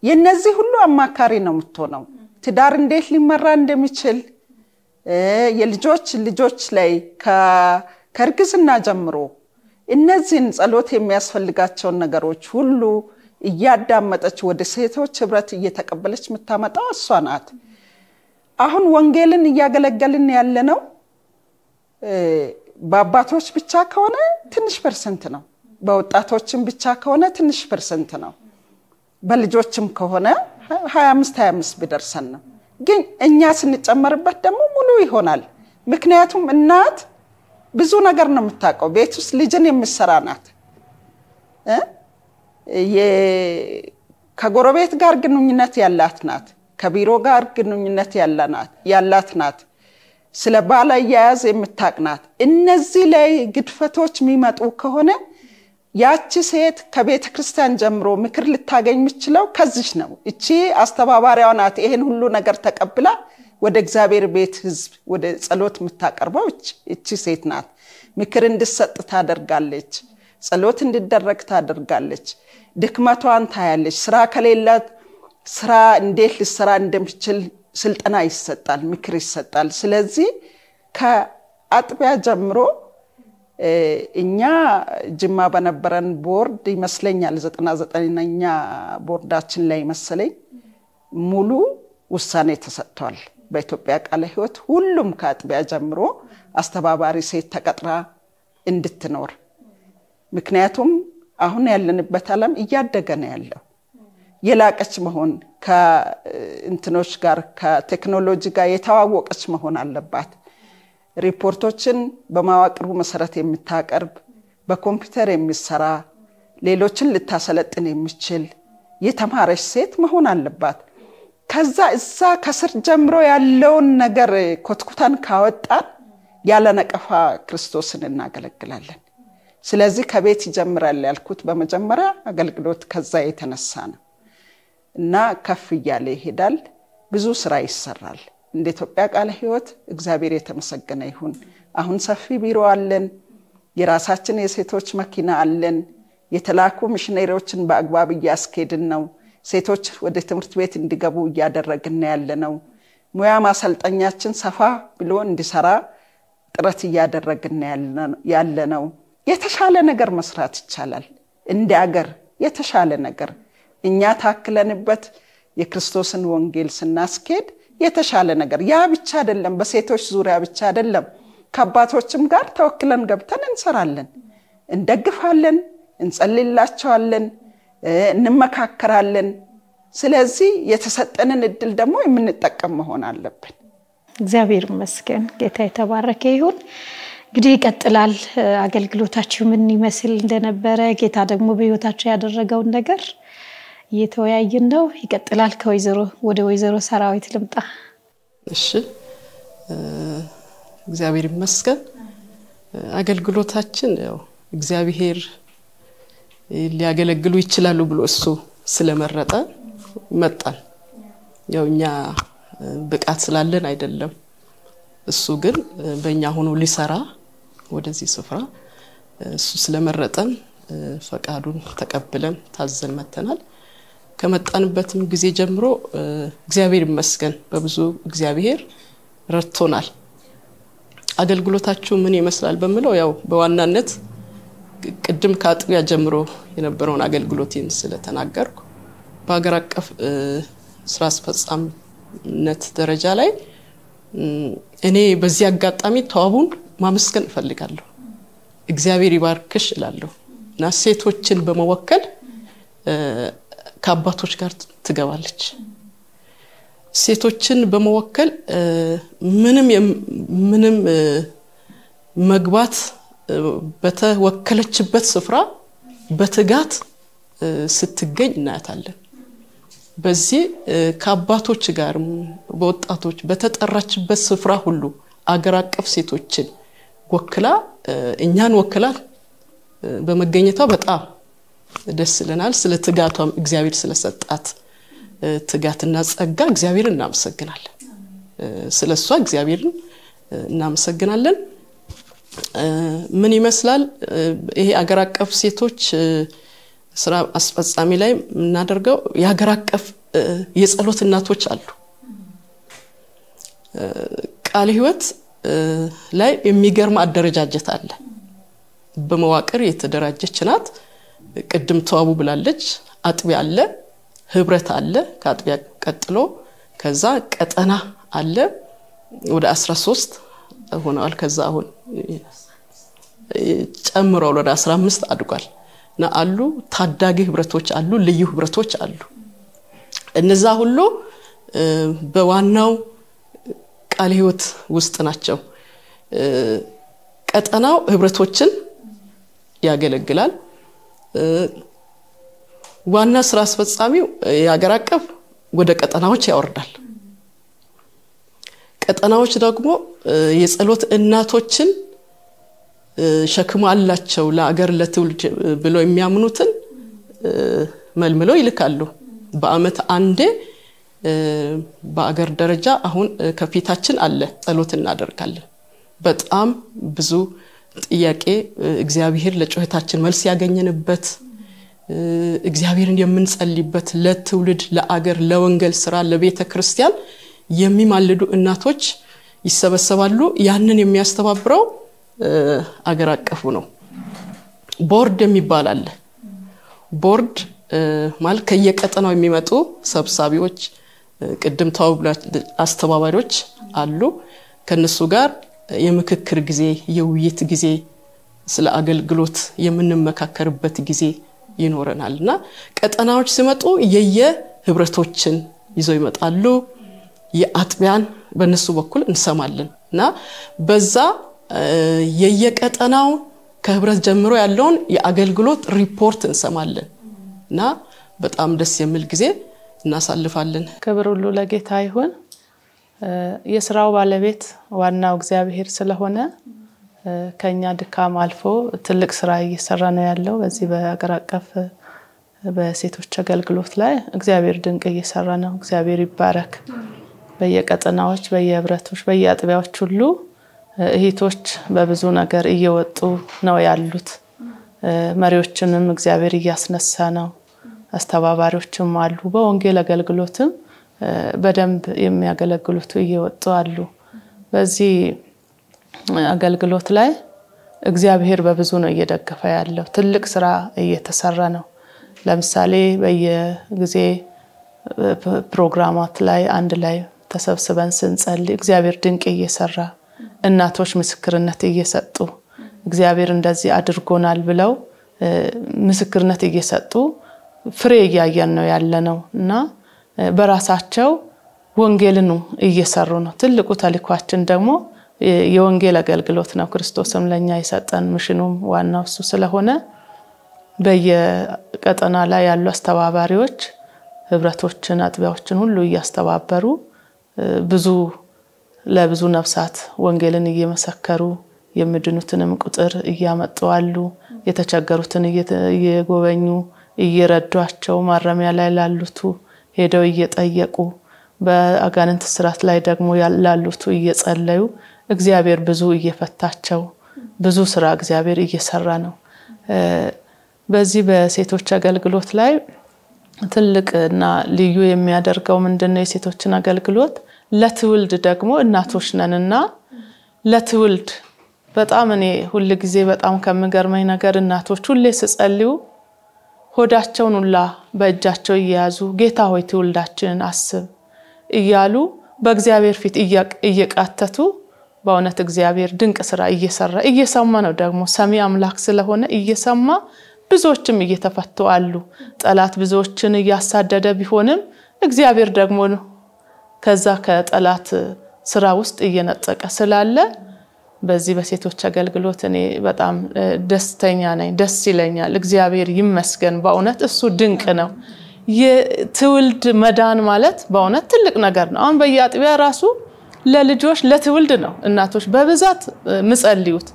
የነዚህ ሁሉ አማካሪ ነው የምትሆነው። ትዳር እንዴት ሊመራ እንደሚችል የልጆች ልጆች ላይ ከእርግዝና ጀምሮ እነዚህን ጸሎት የሚያስፈልጋቸውን ነገሮች ሁሉ እያዳመጠች ወደ ሴቶች ህብረት እየተቀበለች የምታመጣው እሷ ናት። አሁን ወንጌልን እያገለገልን ያለነው በአባቶች ብቻ ከሆነ ትንሽ ፐርሰንት ነው። በወጣቶችም ብቻ ከሆነ ትንሽ ፐርሰንት ነው። በልጆችም ከሆነ 25 25 ቢደርሰን ነው። ግን እኛ ስንጨመርበት ደግሞ ሙሉ ይሆናል። ምክንያቱም እናት ብዙ ነገር ነው የምታውቀው። ቤት ውስጥ ልጅን የምሰራ ናት። ከጎረቤት ጋር ግንኙነት ያላት ናት። ከቢሮ ጋር ግንኙነት ያላት ናት። ስለ ባል አያያዝ የምታውቅ ናት። እነዚህ ላይ ግድፈቶች የሚመጡ ከሆነ ያቺ ሴት ከቤተ ክርስቲያን ጀምሮ ምክር ልታገኝ የምችለው ከዚች ነው። እቺ አስተባባሪዋ ናት። ይሄን ሁሉ ነገር ተቀብላ ወደ እግዚአብሔር ቤት ህዝብ ወደ ጸሎት የምታቀርበው እቺ ሴት ናት። ምክር እንድሰጥ ታደርጋለች። ጸሎት እንድደረግ ታደርጋለች። ድክመቷን ታያለች። ስራ ከሌላት ስራ እንዴት ልሰራ እንደምችል ስልጠና ይሰጣል፣ ምክር ይሰጣል። ስለዚህ ከአጥቢያ ጀምሮ እኛ ጅማ በነበረን ቦርድ ይመስለኛል ዘጠና ዘጠነኛ ቦርዳችን ላይ መሰለኝ ሙሉ ውሳኔ ተሰጥቷል። በኢትዮጵያ ቃለ ሕይወት ሁሉም ከአጥቢያ ጀምሮ አስተባባሪ ሴት ተቀጥራ እንድትኖር። ምክንያቱም አሁን ያለንበት ዓለም እያደገ ነው ያለው የላቀች መሆን ከእንትኖች ጋር ከቴክኖሎጂ ጋር የተዋወቀች መሆን አለባት። ሪፖርቶችን በመዋቅሩ መሰረት የምታቀርብ በኮምፒውተር የሚሰራ ሌሎችን ልታሰለጥን የሚችል የተማረች ሴት መሆን አለባት። ከዛ እዛ ከስር ጀምሮ ያለውን ነገር ኮትኩተን ካወጣን ያለ ነቀፋ ክርስቶስን እናገለግላለን። ስለዚህ ከቤት ይጀምራል ያልኩት በመጀመሪያ አገልግሎት ከዛ የተነሳ ነው እና ከፍ እያለ ይሄዳል። ብዙ ስራ ይሰራል። እንደ ኢትዮጵያ ቃለ ሕይወት እግዚአብሔር የተመሰገነ ይሁን። አሁን ሰፊ ቢሮ አለን። የራሳችን የሴቶች መኪና አለን። የተላኩ ሚሽነሪዎችን በአግባብ እያስኬድን ነው። ሴቶች ወደ ትምህርት ቤት እንዲገቡ እያደረግን ያለ ነው። ሙያ ማሰልጠኛችን ሰፋ ብሎ እንዲሰራ ጥረት እያደረግን ያለ ነው። የተሻለ ነገር መስራት ይቻላል። እንደ አገር የተሻለ ነገር እኛ ታክለንበት የክርስቶስን ወንጌል ስናስኬድ የተሻለ ነገር ያ ብቻ አይደለም፣ በሴቶች ዙሪያ ብቻ አይደለም። ከአባቶችም ጋር ተወክለን ገብተን እንሰራለን፣ እንደግፋለን፣ እንጸልላቸዋለን። እንመካከራለን። ስለዚህ የተሰጠንን እድል ደግሞ የምንጠቀም መሆን አለብን። እግዚአብሔር ይመስገን። ጌታ የተባረከ ይሁን። እንግዲህ ይቀጥላል። አገልግሎታችሁ ምን ይመስል እንደነበረ ጌታ ደግሞ በህይወታቸው ያደረገውን ነገር እየተወያየን ነው። ይቀጥላል። ከወይዘሮ ወደ ወይዘሮ ሰራዊት ልምጣ። እሺ፣ እግዚአብሔር ይመስገን። አገልግሎታችን ያው እግዚአብሔር ሊያገለግሉ ይችላሉ ብሎ እሱ ስለመረጠ መጣን። ያው እኛ ብቃት ስላለን አይደለም። እሱ ግን በእኛ ሆኖ ሊሰራ ወደዚህ ስፍራ እሱ ስለመረጠን ፈቃዱን ተቀብለን ታዘን መተናል። ከመጣንበትም ጊዜ ጀምሮ እግዚአብሔር ይመስገን በብዙ እግዚአብሔር ረድቶናል። አገልግሎታችሁ ምን ይመስላል በምለው ያው በዋናነት ቅድም ከአጥቢያ ጀምሮ የነበረውን አገልግሎቴን ስለተናገርኩ በሀገር አቀፍ ስራ አስፈጻሚነት ደረጃ ላይ እኔ በዚህ አጋጣሚ ተዋቡን ማመስገን እፈልጋለሁ። እግዚአብሔር ይባርክሽ እላለሁ እና ሴቶችን በመወከል ከአባቶች ጋር ትገባለች። ሴቶችን በመወከል ምንም ምንም መግባት በተወከለችበት ስፍራ በትጋት ስትገኝ እናያታለን። በዚህ ከአባቶች ጋር በወጣቶች በተጠራችበት ስፍራ ሁሉ አገር አቀፍ ሴቶችን ወክላ እኛን ወክላል በመገኘቷ በጣም ደስ ይለናል። ስለ ትጋቷም እግዚአብሔር ስለሰጣት ትጋትና ጸጋ እግዚአብሔርን እናመሰግናለን። ስለ እሷ እግዚአብሔርን እናመሰግናለን። ምን ይመስላል ይሄ አገር አቀፍ ሴቶች ስራ አስፈጻሚ ላይ የምናደርገው የሀገር አቀፍ የጸሎት እናቶች አሉ። ቃል ህይወት ላይ የሚገርም አደረጃጀት አለ። በመዋቅር የተደራጀች ናት። ቅድም ተዋቡ ብላለች። አጥቢያ አለ፣ ህብረት አለ። ከአጥቢያ ቀጥሎ ከዛ ቀጠና አለ ወደ 13 ሆነዋል። ከዛ አሁን ጨምረዋል ወደ 15 አድጓል እና አሉ ታዳጊ ህብረቶች አሉ፣ ልዩ ህብረቶች አሉ። እነዛ ሁሉ በዋናው ቃል ህይወት ውስጥ ናቸው። ቀጠናው ህብረቶችን ያገለግላል። ዋና ስራ አስፈጻሚው የሀገር አቀፍ ወደ ቀጠናዎች ያወርዳል። ቀጠናዎች ደግሞ የጸሎት እናቶችን ሸክሙ አላቸው ለአገር ለትውልድ ብለው የሚያምኑትን መልምለው ይልካሉ። በአመት አንዴ በአገር ደረጃ አሁን ከፊታችን አለ ጸሎት እናደርጋለን። በጣም ብዙ ጥያቄ እግዚአብሔር ለጩኸታችን መልስ ያገኘንበት እግዚአብሔርን የምንጸልይበት ለትውልድ፣ ለአገር፣ ለወንገል ስራ፣ ለቤተ ክርስቲያን የሚማልዱ እናቶች ይሰበሰባሉ። ያንን የሚያስተባብረው አገር አቀፉ ነው። ቦርድ የሚባል አለ። ቦርድ ማለት ከየቀጠናው የሚመጡ ሰብሳቢዎች፣ ቅድም አስተባባሪዎች አሉ። ከነሱ ጋር የምክክር ጊዜ፣ የውይይት ጊዜ፣ ስለ አገልግሎት የምንመካከርበት ጊዜ ይኖረናል እና ቀጠናዎች ሲመጡ የየ ህብረቶችን ይዘው ይመጣሉ። የአጥቢያን በእነሱ በኩል እንሰማለን እና በዛ የየቀጠናው ከህብረት ጀምሮ ያለውን የአገልግሎት ሪፖርት እንሰማለን እና በጣም ደስ የሚል ጊዜ እናሳልፋለን። ክብር ሁሉ ለጌታ ይሁን። የስራው ባለቤት ዋናው እግዚአብሔር ስለሆነ ከኛ ድካም አልፎ ትልቅ ስራ እየሰራ ነው ያለው። በዚህ በሀገር አቀፍ በሴቶች አገልግሎት ላይ እግዚአብሔር ድንቅ እየሰራ ነው። እግዚአብሔር ይባረክ። በየቀጠናዎች፣ በየህብረቶች፣ በየአጥቢያዎች ሁሉ እህቶች በብዙ ነገር እየወጡ ነው ያሉት። መሪዎችንም እግዚአብሔር እያስነሳ ነው። አስተባባሪዎችም አሉ። በወንጌል አገልግሎትም በደንብ የሚያገለግሉት እየወጡ አሉ። በዚህ አገልግሎት ላይ እግዚአብሔር በብዙ ነው እየደገፈ ያለው። ትልቅ ስራ እየተሰራ ነው። ለምሳሌ በየጊዜ ፕሮግራማት ላይ አንድ ላይ ተሰብስበን ስንጸልይ እግዚአብሔር ድንቅ እየሰራ እናቶች ምስክርነት እየሰጡ እግዚአብሔር እንደዚህ አድርጎናል ብለው ምስክርነት እየሰጡ ፍሬ እያየን ነው ያለ ነው እና በራሳቸው ወንጌልን እየሰሩ ነው። ትልቁ ተልኳችን ደግሞ የወንጌል አገልግሎት ነው። ክርስቶስም ለእኛ የሰጠን ምሽኑም ዋናው እሱ ስለሆነ በየቀጠና ላይ ያሉ አስተባባሪዎች ህብረቶችን፣ አጥቢያዎችን ሁሉ እያስተባበሩ ብዙ ለብዙ ነፍሳት ወንጌልን እየመሰከሩ የሚድኑትንም ቁጥር እያመጡ አሉ። የተቸገሩትን እየጎበኙ እየረዷቸው፣ ማረሚያ ላይ ላሉቱ ሄደው እየጠየቁ፣ በአጋንንት ስራት ላይ ደግሞ ላሉቱ እየጸለዩ እግዚአብሔር ብዙ እየፈታቸው ብዙ ስራ እግዚአብሔር እየሰራ ነው። በዚህ በሴቶች አገልግሎት ላይ ትልቅ እና ልዩ የሚያደርገው ምንድነው? የሴቶችን አገልግሎት ለትውልድ ደግሞ እናቶች ነንና ለትውልድ በጣም እኔ ሁል ጊዜ በጣም ከምገርመኝ ነገር እናቶች ሁሌ ስጸልዩ ሆዳቸውን ሁላ በእጃቸው እየያዙ ጌታ ሆይ ትውልዳችንን አስብ እያሉ በእግዚአብሔር ፊት እየቃተቱ በእውነት እግዚአብሔር ድንቅ ስራ እየሰራ እየሰማ ነው። ደግሞ ሰሚ አምላክ ስለሆነ እየሰማ ብዙዎችም እየተፈቱ አሉ። ጠላት ብዙዎችን እያሳደደ ቢሆንም እግዚአብሔር ደግሞ ከዛ ከጠላት ስራ ውስጥ እየነጠቀ ስላለ በዚህ በሴቶች አገልግሎት እኔ በጣም ደስተኛ ነኝ፣ ደስ ይለኛል። እግዚአብሔር ይመስገን። በእውነት እሱ ድንቅ ነው። የትውልድ መዳን ማለት በእውነት ትልቅ ነገር ነው። አሁን በየአጥቢያ ራሱ ለልጆች ለትውልድ ነው እናቶች በብዛት ምጸልዩት።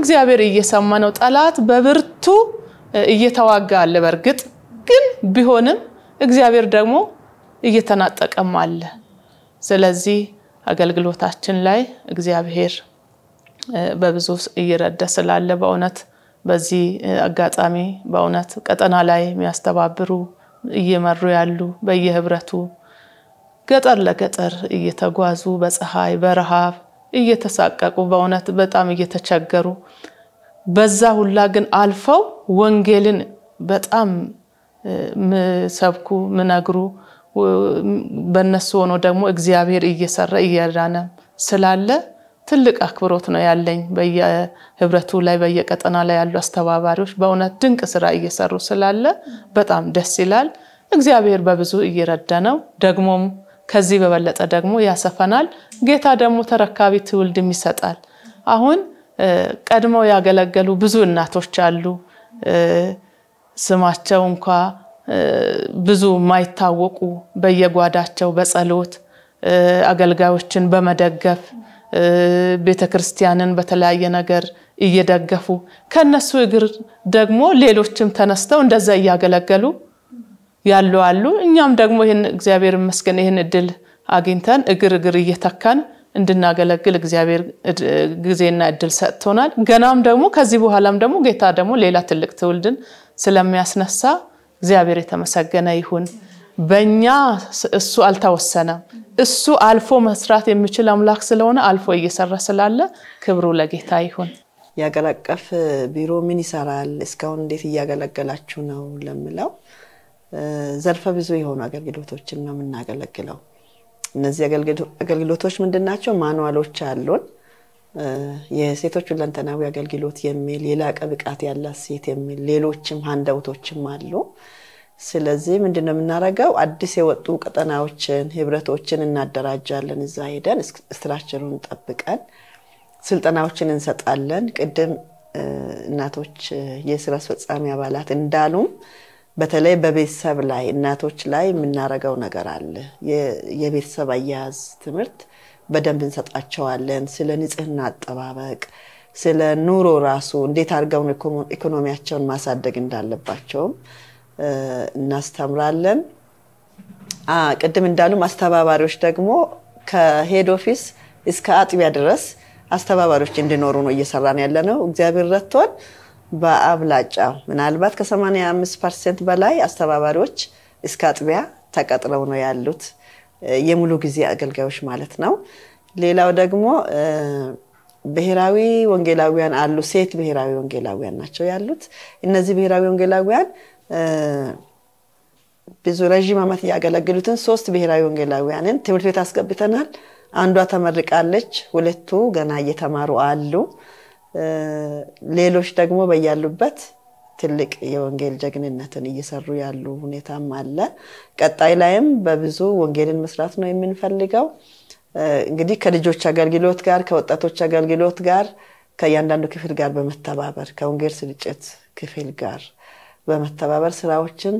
እግዚአብሔር እየሰማ ነው። ጠላት በብርቱ እየተዋጋ አለ። በእርግጥ ግን ቢሆንም እግዚአብሔር ደግሞ እየተናጠቀም አለ። ስለዚህ አገልግሎታችን ላይ እግዚአብሔር በብዙ እየረደ ስላለ በእውነት በዚህ አጋጣሚ በእውነት ቀጠና ላይ የሚያስተባብሩ እየመሩ ያሉ በየህብረቱ ገጠር ለገጠር እየተጓዙ በፀሐይ በረሃብ እየተሳቀቁ በእውነት በጣም እየተቸገሩ በዛ ሁላ ግን አልፈው ወንጌልን በጣም ምሰብኩ ምነግሩ በእነሱ ሆኖ ደግሞ እግዚአብሔር እየሰራ እየዳነ ስላለ ትልቅ አክብሮት ነው ያለኝ። በየህብረቱ ላይ በየቀጠና ላይ ያሉ አስተባባሪዎች በእውነት ድንቅ ስራ እየሰሩ ስላለ በጣም ደስ ይላል። እግዚአብሔር በብዙ እየረደ ነው። ደግሞም ከዚህ በበለጠ ደግሞ ያሰፈናል። ጌታ ደግሞ ተረካቢ ትውልድም ይሰጣል። አሁን ቀድመው ያገለገሉ ብዙ እናቶች አሉ። ስማቸው እንኳ ብዙ ማይታወቁ በየጓዳቸው በጸሎት አገልጋዮችን በመደገፍ ቤተ ክርስቲያንን በተለያየ ነገር እየደገፉ ከነሱ እግር ደግሞ ሌሎችም ተነስተው እንደዛ እያገለገሉ ያሉ አሉ። እኛም ደግሞ ይህን እግዚአብሔር ይመስገን ይህን እድል አግኝተን እግር እግር እየተካን እንድናገለግል እግዚአብሔር ጊዜና እድል ሰጥቶናል። ገናም ደግሞ ከዚህ በኋላም ደግሞ ጌታ ደግሞ ሌላ ትልቅ ትውልድን ስለሚያስነሳ እግዚአብሔር የተመሰገነ ይሁን። በእኛ እሱ አልተወሰነም። እሱ አልፎ መስራት የሚችል አምላክ ስለሆነ አልፎ እየሰራ ስላለ ክብሩ ለጌታ ይሁን። የአገር አቀፍ ቢሮ ምን ይሰራል? እስካሁን እንዴት እያገለገላችሁ ነው ለምለው ዘርፈ ብዙ የሆኑ አገልግሎቶችን ነው የምናገለግለው። እነዚህ አገልግሎቶች ምንድናቸው ማኑዋሎች ማንዋሎች አሉን። የሴቶች ሁለንተናዊ አገልግሎት የሚል የላቀ ብቃት ያላት ሴት የሚል ሌሎችም ሀንዳውቶችም አሉ። ስለዚህ ምንድን ነው የምናደርገው? አዲስ የወጡ ቀጠናዎችን ህብረቶችን እናደራጃለን። እዛ ሄደን ስትራክቸሩን ጠብቀን ስልጠናዎችን እንሰጣለን። ቅድም እናቶች የስራ አስፈጻሚ አባላት እንዳሉም በተለይ በቤተሰብ ላይ እናቶች ላይ የምናደርገው ነገር አለ። የቤተሰብ አያያዝ ትምህርት በደንብ እንሰጣቸዋለን። ስለ ንጽህና አጠባበቅ፣ ስለ ኑሮ ራሱ እንዴት አድርገው ኢኮኖሚያቸውን ማሳደግ እንዳለባቸውም እናስተምራለን። ቅድም እንዳሉ አስተባባሪዎች ደግሞ ከሄድ ኦፊስ እስከ አጥቢያ ድረስ አስተባባሪዎች እንዲኖሩ ነው እየሰራን ያለ ነው። እግዚአብሔር ረድቶን በአብላጫ ምናልባት ከ85 ፐርሰንት በላይ አስተባባሪዎች እስከ አጥቢያ ተቀጥረው ነው ያሉት። የሙሉ ጊዜ አገልጋዮች ማለት ነው። ሌላው ደግሞ ብሔራዊ ወንጌላዊያን አሉ። ሴት ብሔራዊ ወንጌላዊያን ናቸው ያሉት። እነዚህ ብሔራዊ ወንጌላዊያን ብዙ ረዥም ዓመት እያገለግሉትን ሶስት ብሔራዊ ወንጌላዊያንን ትምህርት ቤት አስገብተናል። አንዷ ተመርቃለች። ሁለቱ ገና እየተማሩ አሉ። ሌሎች ደግሞ በያሉበት ትልቅ የወንጌል ጀግንነትን እየሰሩ ያሉ ሁኔታም አለ። ቀጣይ ላይም በብዙ ወንጌልን መስራት ነው የምንፈልገው። እንግዲህ ከልጆች አገልግሎት ጋር፣ ከወጣቶች አገልግሎት ጋር፣ ከእያንዳንዱ ክፍል ጋር በመተባበር ከወንጌል ስርጭት ክፍል ጋር በመተባበር ስራዎችን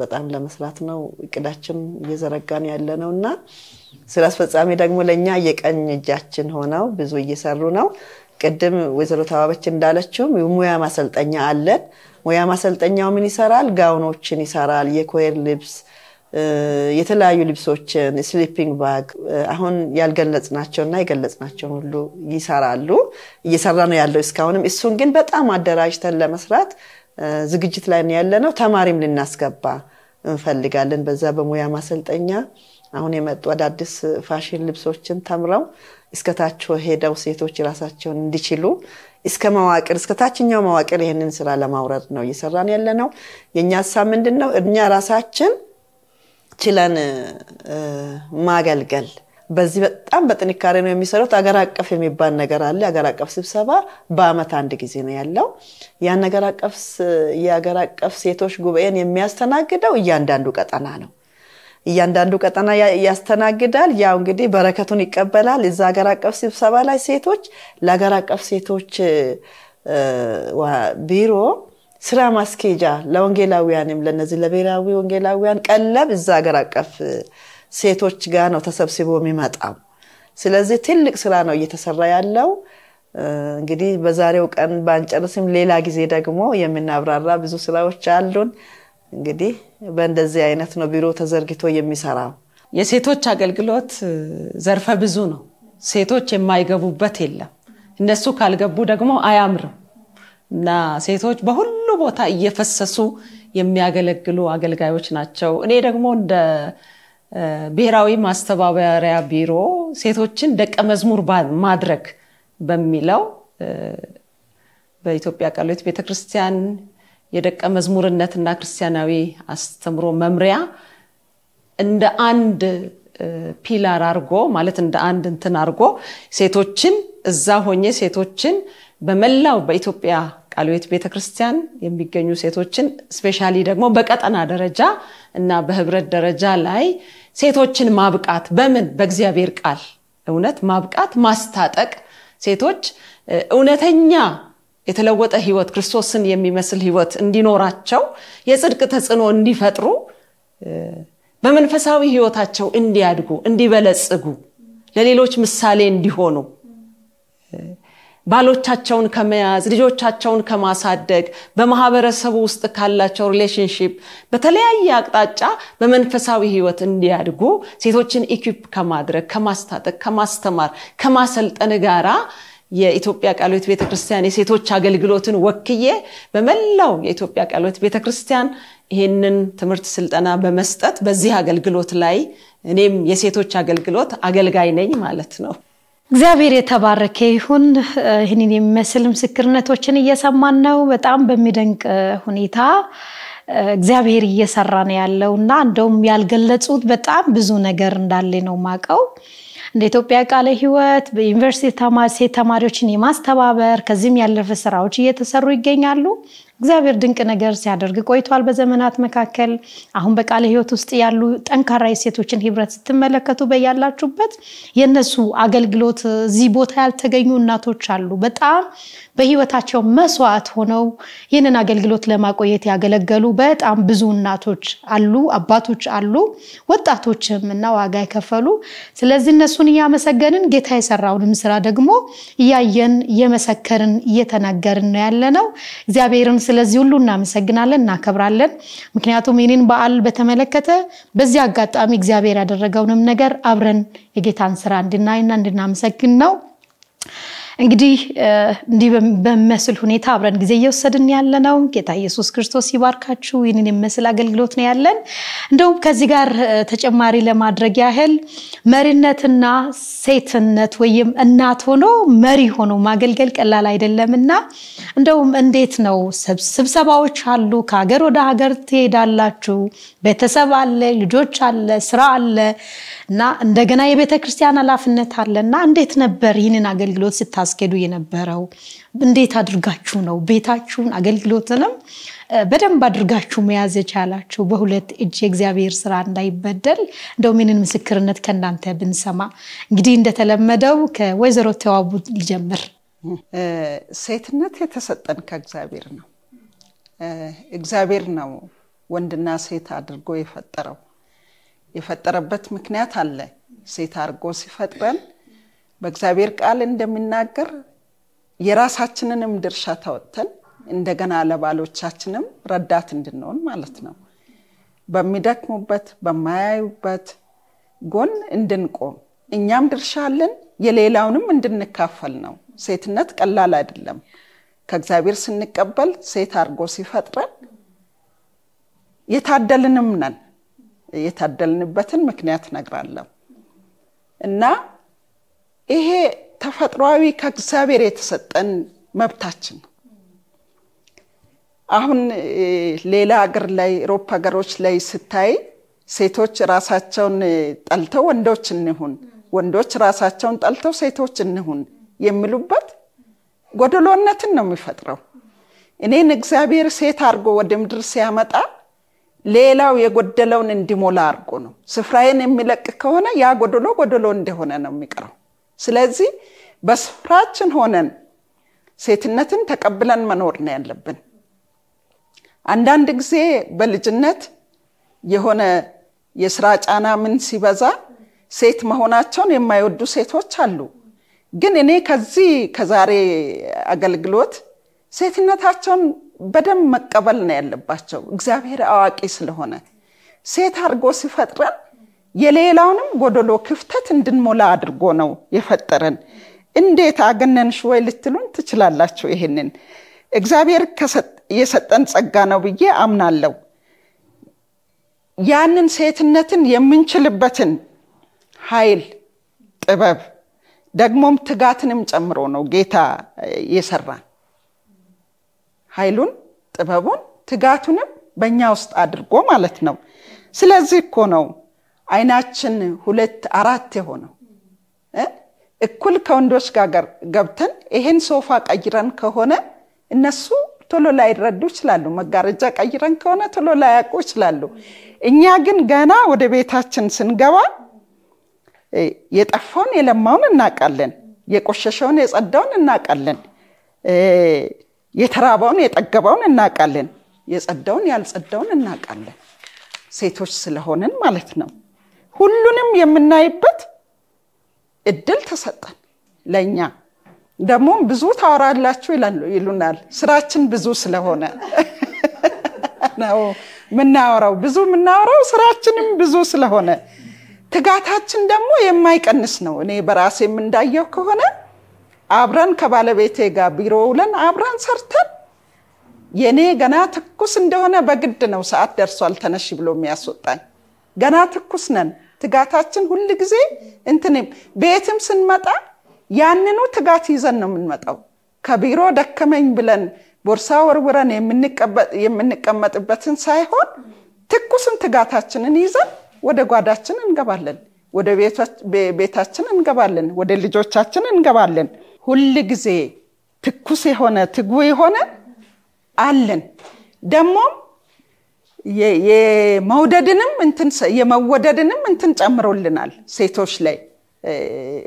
በጣም ለመስራት ነው እቅዳችን እየዘረጋን ያለ ነው እና ስራ አስፈጻሚ ደግሞ ለእኛ የቀኝ እጃችን ሆነው ብዙ እየሰሩ ነው። ቅድም ወይዘሮ ተዋበች እንዳለችውም ሙያ ማሰልጠኛ አለን። ሙያ ማሰልጠኛው ምን ይሰራል? ጋውኖችን ይሰራል። የኮየር ልብስ፣ የተለያዩ ልብሶችን፣ ስሊፒንግ ባግ፣ አሁን ያልገለጽናቸውና የገለጽናቸውን ሁሉ ይሰራሉ። እየሰራ ነው ያለው እስካሁንም። እሱን ግን በጣም አደራጅተን ለመስራት ዝግጅት ላይ ያለ ነው። ተማሪም ልናስገባ እንፈልጋለን። በዛ በሙያ ማሰልጠኛ አሁን የመጡ አዳዲስ ፋሽን ልብሶችን ተምረው እስከታቸው ሄደው ሴቶች ራሳቸውን እንዲችሉ እስከ መዋቅር እስከ ታችኛው መዋቅር ይህንን ስራ ለማውረድ ነው እየሰራን ያለ ነው። የእኛ ሀሳብ ምንድን ነው? እኛ ራሳችን ችለን ማገልገል በዚህ በጣም በጥንካሬ ነው የሚሰሩት። አገር አቀፍ የሚባል ነገር አለ። አገር አቀፍ ስብሰባ በአመት አንድ ጊዜ ነው ያለው። ያን የአገር አቀፍ ሴቶች ጉባኤን የሚያስተናግደው እያንዳንዱ ቀጠና ነው። እያንዳንዱ ቀጠና ያስተናግዳል። ያው እንግዲህ በረከቱን ይቀበላል። እዛ ሀገር አቀፍ ስብሰባ ላይ ሴቶች ለሀገር አቀፍ ሴቶች ቢሮ ስራ ማስኬጃ ለወንጌላውያንም ለነዚህ ለብሔራዊ ወንጌላውያን ቀለብ እዛ ሀገር አቀፍ ሴቶች ጋር ነው ተሰብስቦ የሚመጣው። ስለዚህ ትልቅ ስራ ነው እየተሰራ ያለው። እንግዲህ በዛሬው ቀን ባንጨርስም ሌላ ጊዜ ደግሞ የምናብራራ ብዙ ስራዎች አሉን። እንግዲህ በእንደዚህ አይነት ነው ቢሮ ተዘርግቶ የሚሰራው። የሴቶች አገልግሎት ዘርፈ ብዙ ነው። ሴቶች የማይገቡበት የለም። እነሱ ካልገቡ ደግሞ አያምርም እና ሴቶች በሁሉ ቦታ እየፈሰሱ የሚያገለግሉ አገልጋዮች ናቸው። እኔ ደግሞ እንደ ብሔራዊ ማስተባበሪያ ቢሮ ሴቶችን ደቀ መዝሙር ማድረግ በሚለው በኢትዮጵያ ቀሎት ቤተክርስቲያን የደቀ መዝሙርነትና ክርስቲያናዊ አስተምሮ መምሪያ እንደ አንድ ፒላር አርጎ ማለት እንደ አንድ እንትን አርጎ ሴቶችን እዛ ሆኜ ሴቶችን በመላው በኢትዮጵያ ቃልቤት ቤተክርስቲያን የሚገኙ ሴቶችን ስፔሻሊ ደግሞ በቀጠና ደረጃ እና በህብረት ደረጃ ላይ ሴቶችን ማብቃት በምን በእግዚአብሔር ቃል እውነት ማብቃት ማስታጠቅ ሴቶች እውነተኛ የተለወጠ ህይወት ክርስቶስን የሚመስል ህይወት እንዲኖራቸው የጽድቅ ተጽዕኖ እንዲፈጥሩ በመንፈሳዊ ህይወታቸው እንዲያድጉ እንዲበለጽጉ ለሌሎች ምሳሌ እንዲሆኑ ባሎቻቸውን ከመያዝ ልጆቻቸውን ከማሳደግ በማህበረሰቡ ውስጥ ካላቸው ሪሌሽንሽፕ በተለያየ አቅጣጫ በመንፈሳዊ ህይወት እንዲያድጉ ሴቶችን ኢኪፕ ከማድረግ ከማስታጠቅ ከማስተማር ከማሰልጠን ጋራ የኢትዮጵያ ቃሎት ቤተክርስቲያን የሴቶች አገልግሎትን ወክዬ በመላው የኢትዮጵያ ቃሎት ቤተክርስቲያን ይህንን ትምህርት ስልጠና በመስጠት በዚህ አገልግሎት ላይ እኔም የሴቶች አገልግሎት አገልጋይ ነኝ ማለት ነው። እግዚአብሔር የተባረከ ይሁን። ይህንን የሚመስል ምስክርነቶችን እየሰማን ነው። በጣም በሚደንቅ ሁኔታ እግዚአብሔር እየሰራ ነው ያለው እና እንደውም ያልገለጹት በጣም ብዙ ነገር እንዳለ ነው ማቀው እንደ ኢትዮጵያ ቃለ ሕይወት በዩኒቨርሲቲ ሴት ተማሪዎችን የማስተባበር ከዚህም ያለፈ ስራዎች እየተሰሩ ይገኛሉ። እግዚአብሔር ድንቅ ነገር ሲያደርግ ቆይቷል። በዘመናት መካከል አሁን በቃለ ሕይወት ውስጥ ያሉ ጠንካራ የሴቶችን ህብረት ስትመለከቱ በያላችሁበት የነሱ አገልግሎት እዚህ ቦታ ያልተገኙ እናቶች አሉ። በጣም በህይወታቸው መስዋዕት ሆነው ይህንን አገልግሎት ለማቆየት ያገለገሉ በጣም ብዙ እናቶች አሉ፣ አባቶች አሉ፣ ወጣቶችም እና ዋጋ የከፈሉ ስለዚህ እነሱን እያመሰገንን ጌታ የሰራውንም ስራ ደግሞ እያየን እየመሰከርን እየተናገርን ነው ያለ ነው እግዚአብሔርን ስለዚህ ሁሉ እናመሰግናለን፣ እናከብራለን። ምክንያቱም ይህንን በዓል በተመለከተ በዚህ አጋጣሚ እግዚአብሔር ያደረገውንም ነገር አብረን የጌታን ስራ እንድናይና እንድናመሰግን ነው። እንግዲህ እንዲህ በሚመስል ሁኔታ አብረን ጊዜ እየወሰድን ያለ ነው። ጌታ ኢየሱስ ክርስቶስ ይባርካችሁ። ይህንን የሚመስል አገልግሎት ነው ያለን። እንደውም ከዚህ ጋር ተጨማሪ ለማድረግ ያህል መሪነትና ሴትነት ወይም እናት ሆኖ መሪ ሆኖ ማገልገል ቀላል አይደለም እና እንደውም እንዴት ነው ስብሰባዎች አሉ፣ ከሀገር ወደ ሀገር ትሄዳላችሁ፣ ቤተሰብ አለ፣ ልጆች አለ፣ ስራ አለ እና እንደገና የቤተ ክርስቲያን ኃላፊነት አለ እና እንዴት ነበር ይህንን አገልግሎት ስታስኬዱ የነበረው? እንዴት አድርጋችሁ ነው ቤታችሁን አገልግሎትንም በደንብ አድርጋችሁ መያዝ የቻላችሁ? በሁለት እጅ የእግዚአብሔር ስራ እንዳይበደል እንደው ምንን ምስክርነት ከእናንተ ብንሰማ። እንግዲህ እንደተለመደው ከወይዘሮ ተዋቡ ልጀምር። ሴትነት የተሰጠን ከእግዚአብሔር ነው። እግዚአብሔር ነው ወንድና ሴት አድርጎ የፈጠረው የፈጠረበት ምክንያት አለ። ሴት አድርጎ ሲፈጥረን በእግዚአብሔር ቃል እንደሚናገር የራሳችንንም ድርሻ ተወጥተን እንደገና ለባሎቻችንም ረዳት እንድንሆን ማለት ነው። በሚደክሙበት በማያዩበት ጎን እንድንቆም እኛም ድርሻ አለን፣ የሌላውንም እንድንካፈል ነው። ሴትነት ቀላል አይደለም። ከእግዚአብሔር ስንቀበል ሴት አድርጎ ሲፈጥረን የታደልንም ነን። የታደልንበትን ምክንያት ነግራለሁ እና ይሄ ተፈጥሯዊ ከእግዚአብሔር የተሰጠን መብታችን ነው። አሁን ሌላ ሀገር ላይ ሮፕ ሀገሮች ላይ ስታይ ሴቶች ራሳቸውን ጠልተው ወንዶች እንሁን፣ ወንዶች ራሳቸውን ጠልተው ሴቶች እንሁን የሚሉበት ጎደሎነትን ነው የሚፈጥረው። እኔን እግዚአብሔር ሴት አድርጎ ወደ ምድር ሲያመጣ ሌላው የጎደለውን እንዲሞላ አድርጎ ነው። ስፍራዬን የሚለቅ ከሆነ ያ ጎደሎ ጎደሎ እንደሆነ ነው የሚቀረው። ስለዚህ በስፍራችን ሆነን ሴትነትን ተቀብለን መኖር ነው ያለብን። አንዳንድ ጊዜ በልጅነት የሆነ የስራ ጫና ምን ሲበዛ ሴት መሆናቸውን የማይወዱ ሴቶች አሉ። ግን እኔ ከዚህ ከዛሬ አገልግሎት ሴትነታቸውን በደንብ መቀበል ነው ያለባቸው። እግዚአብሔር አዋቂ ስለሆነ ሴት አድርጎ ሲፈጥረን የሌላውንም ጎደሎ ክፍተት እንድንሞላ አድርጎ ነው የፈጠረን። እንዴት አገነንሽ ወይ ልትሉን ትችላላችሁ። ይሄንን እግዚአብሔር የሰጠን ጸጋ ነው ብዬ አምናለሁ። ያንን ሴትነትን የምንችልበትን ኃይል፣ ጥበብ ደግሞም ትጋትንም ጨምሮ ነው ጌታ የሰራን። ኃይሉን፣ ጥበቡን፣ ትጋቱንም በእኛ ውስጥ አድርጎ ማለት ነው። ስለዚህ እኮ ነው አይናችን ሁለት አራት የሆነው እኩል ከወንዶች ጋር ገብተን ይሄን ሶፋ ቀይረን ከሆነ እነሱ ቶሎ ላይረዱ ይችላሉ። መጋረጃ ቀይረን ከሆነ ቶሎ ላያውቁ ይችላሉ። እኛ ግን ገና ወደ ቤታችን ስንገባ የጠፋውን የለማውን እናውቃለን፣ የቆሸሸውን የጸዳውን እናውቃለን። የተራበውን የጠገበውን እናውቃለን። የጸዳውን ያልጸዳውን እናውቃለን። ሴቶች ስለሆንን ማለት ነው። ሁሉንም የምናይበት እድል ተሰጠን ለእኛ። ደግሞ ብዙ ታወራላችሁ ይሉናል። ስራችን ብዙ ስለሆነ ነው ብዙ የምናወራው ስራችንም ብዙ ስለሆነ ትጋታችን ደግሞ የማይቀንስ ነው። እኔ በራሴ የምንዳየው ከሆነ አብረን ከባለቤቴ ጋር ቢሮ ውለን አብረን ሰርተን የኔ ገና ትኩስ እንደሆነ በግድ ነው ሰዓት ደርሷል ተነሽ ብሎ የሚያስወጣኝ። ገና ትኩስ ነን። ትጋታችን ሁል ጊዜ እንትንም ቤትም ስንመጣ ያንኑ ትጋት ይዘን ነው የምንመጣው። ከቢሮ ደከመኝ ብለን ቦርሳ ወርውረን የምንቀመጥበትን ሳይሆን ትኩስን ትጋታችንን ይዘን ወደ ጓዳችን እንገባለን፣ ወደ ቤታችን እንገባለን፣ ወደ ልጆቻችን እንገባለን። ሁል ጊዜ ትኩስ የሆነ ትጉ የሆነ አለን። ደግሞም የመውደድንም እንትን የመወደድንም እንትን ጨምሮልናል ሴቶች ላይ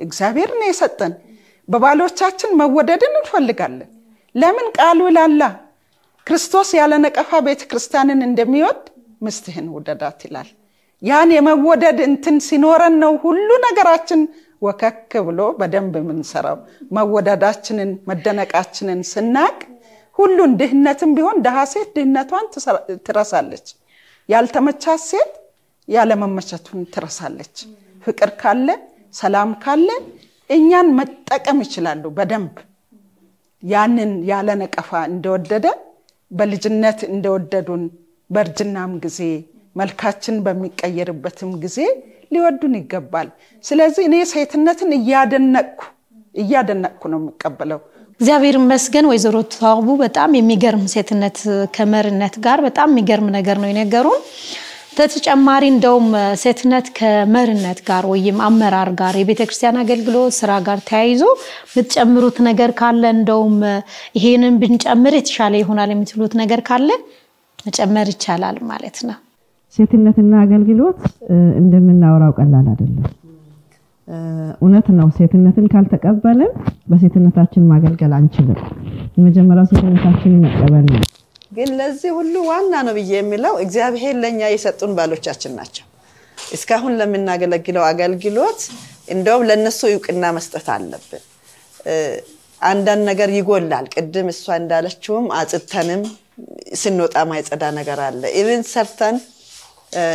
እግዚአብሔር ነው የሰጠን። በባሎቻችን መወደድን እንፈልጋለን። ለምን ቃሉ ላላ ክርስቶስ ያለ ነቀፋ ቤተ ክርስቲያንን እንደሚወድ ምስትህን ውደዳት ይላል። ያን የመወደድ እንትን ሲኖረን ነው ሁሉ ነገራችን ወከክ ብሎ በደንብ የምንሰራው መወዳዳችንን መደነቃችንን ስናቅ ሁሉን ድህነትም ቢሆን ድሃ ሴት ድህነቷን ትረሳለች። ያልተመቻት ሴት ያለመመቸቱን ትረሳለች። ፍቅር ካለ ሰላም ካለ እኛን መጠቀም ይችላሉ። በደንብ ያንን ያለ ነቀፋ እንደወደደ በልጅነት እንደወደዱን በእርጅናም ጊዜ መልካችን በሚቀየርበትም ጊዜ ሊወዱን ይገባል። ስለዚህ እኔ ሴትነትን እያደነቅኩ እያደነቅኩ ነው የምቀበለው። እግዚአብሔር መስገን ወይዘሮ ተዋቡ በጣም የሚገርም ሴትነት ከመርነት ጋር በጣም የሚገርም ነገር ነው የነገሩን። በተጨማሪ እንደውም ሴትነት ከመርነት ጋር ወይም አመራር ጋር የቤተ ክርስቲያን አገልግሎት ስራ ጋር ተያይዞ የምትጨምሩት ነገር ካለ እንደውም ይሄንን ብንጨምር የተሻለ ይሆናል የምትሉት ነገር ካለ መጨመር ይቻላል ማለት ነው። ሴትነትና አገልግሎት እንደምናወራው ቀላል አይደለም። እውነት ነው። ሴትነትን ካልተቀበልን በሴትነታችን ማገልገል አንችልም። የመጀመሪያው ሴትነታችንን መቀበል ነው። ግን ለዚህ ሁሉ ዋና ነው ብዬ የሚለው እግዚአብሔር ለእኛ የሰጡን ባሎቻችን ናቸው። እስካሁን ለምናገለግለው አገልግሎት እንደውም ለእነሱ እውቅና መስጠት አለብን። አንዳንድ ነገር ይጎላል። ቅድም እሷ እንዳለችውም አጽተንም ስንወጣ ማይጸዳ ነገር አለ ኢቨን ሰርተን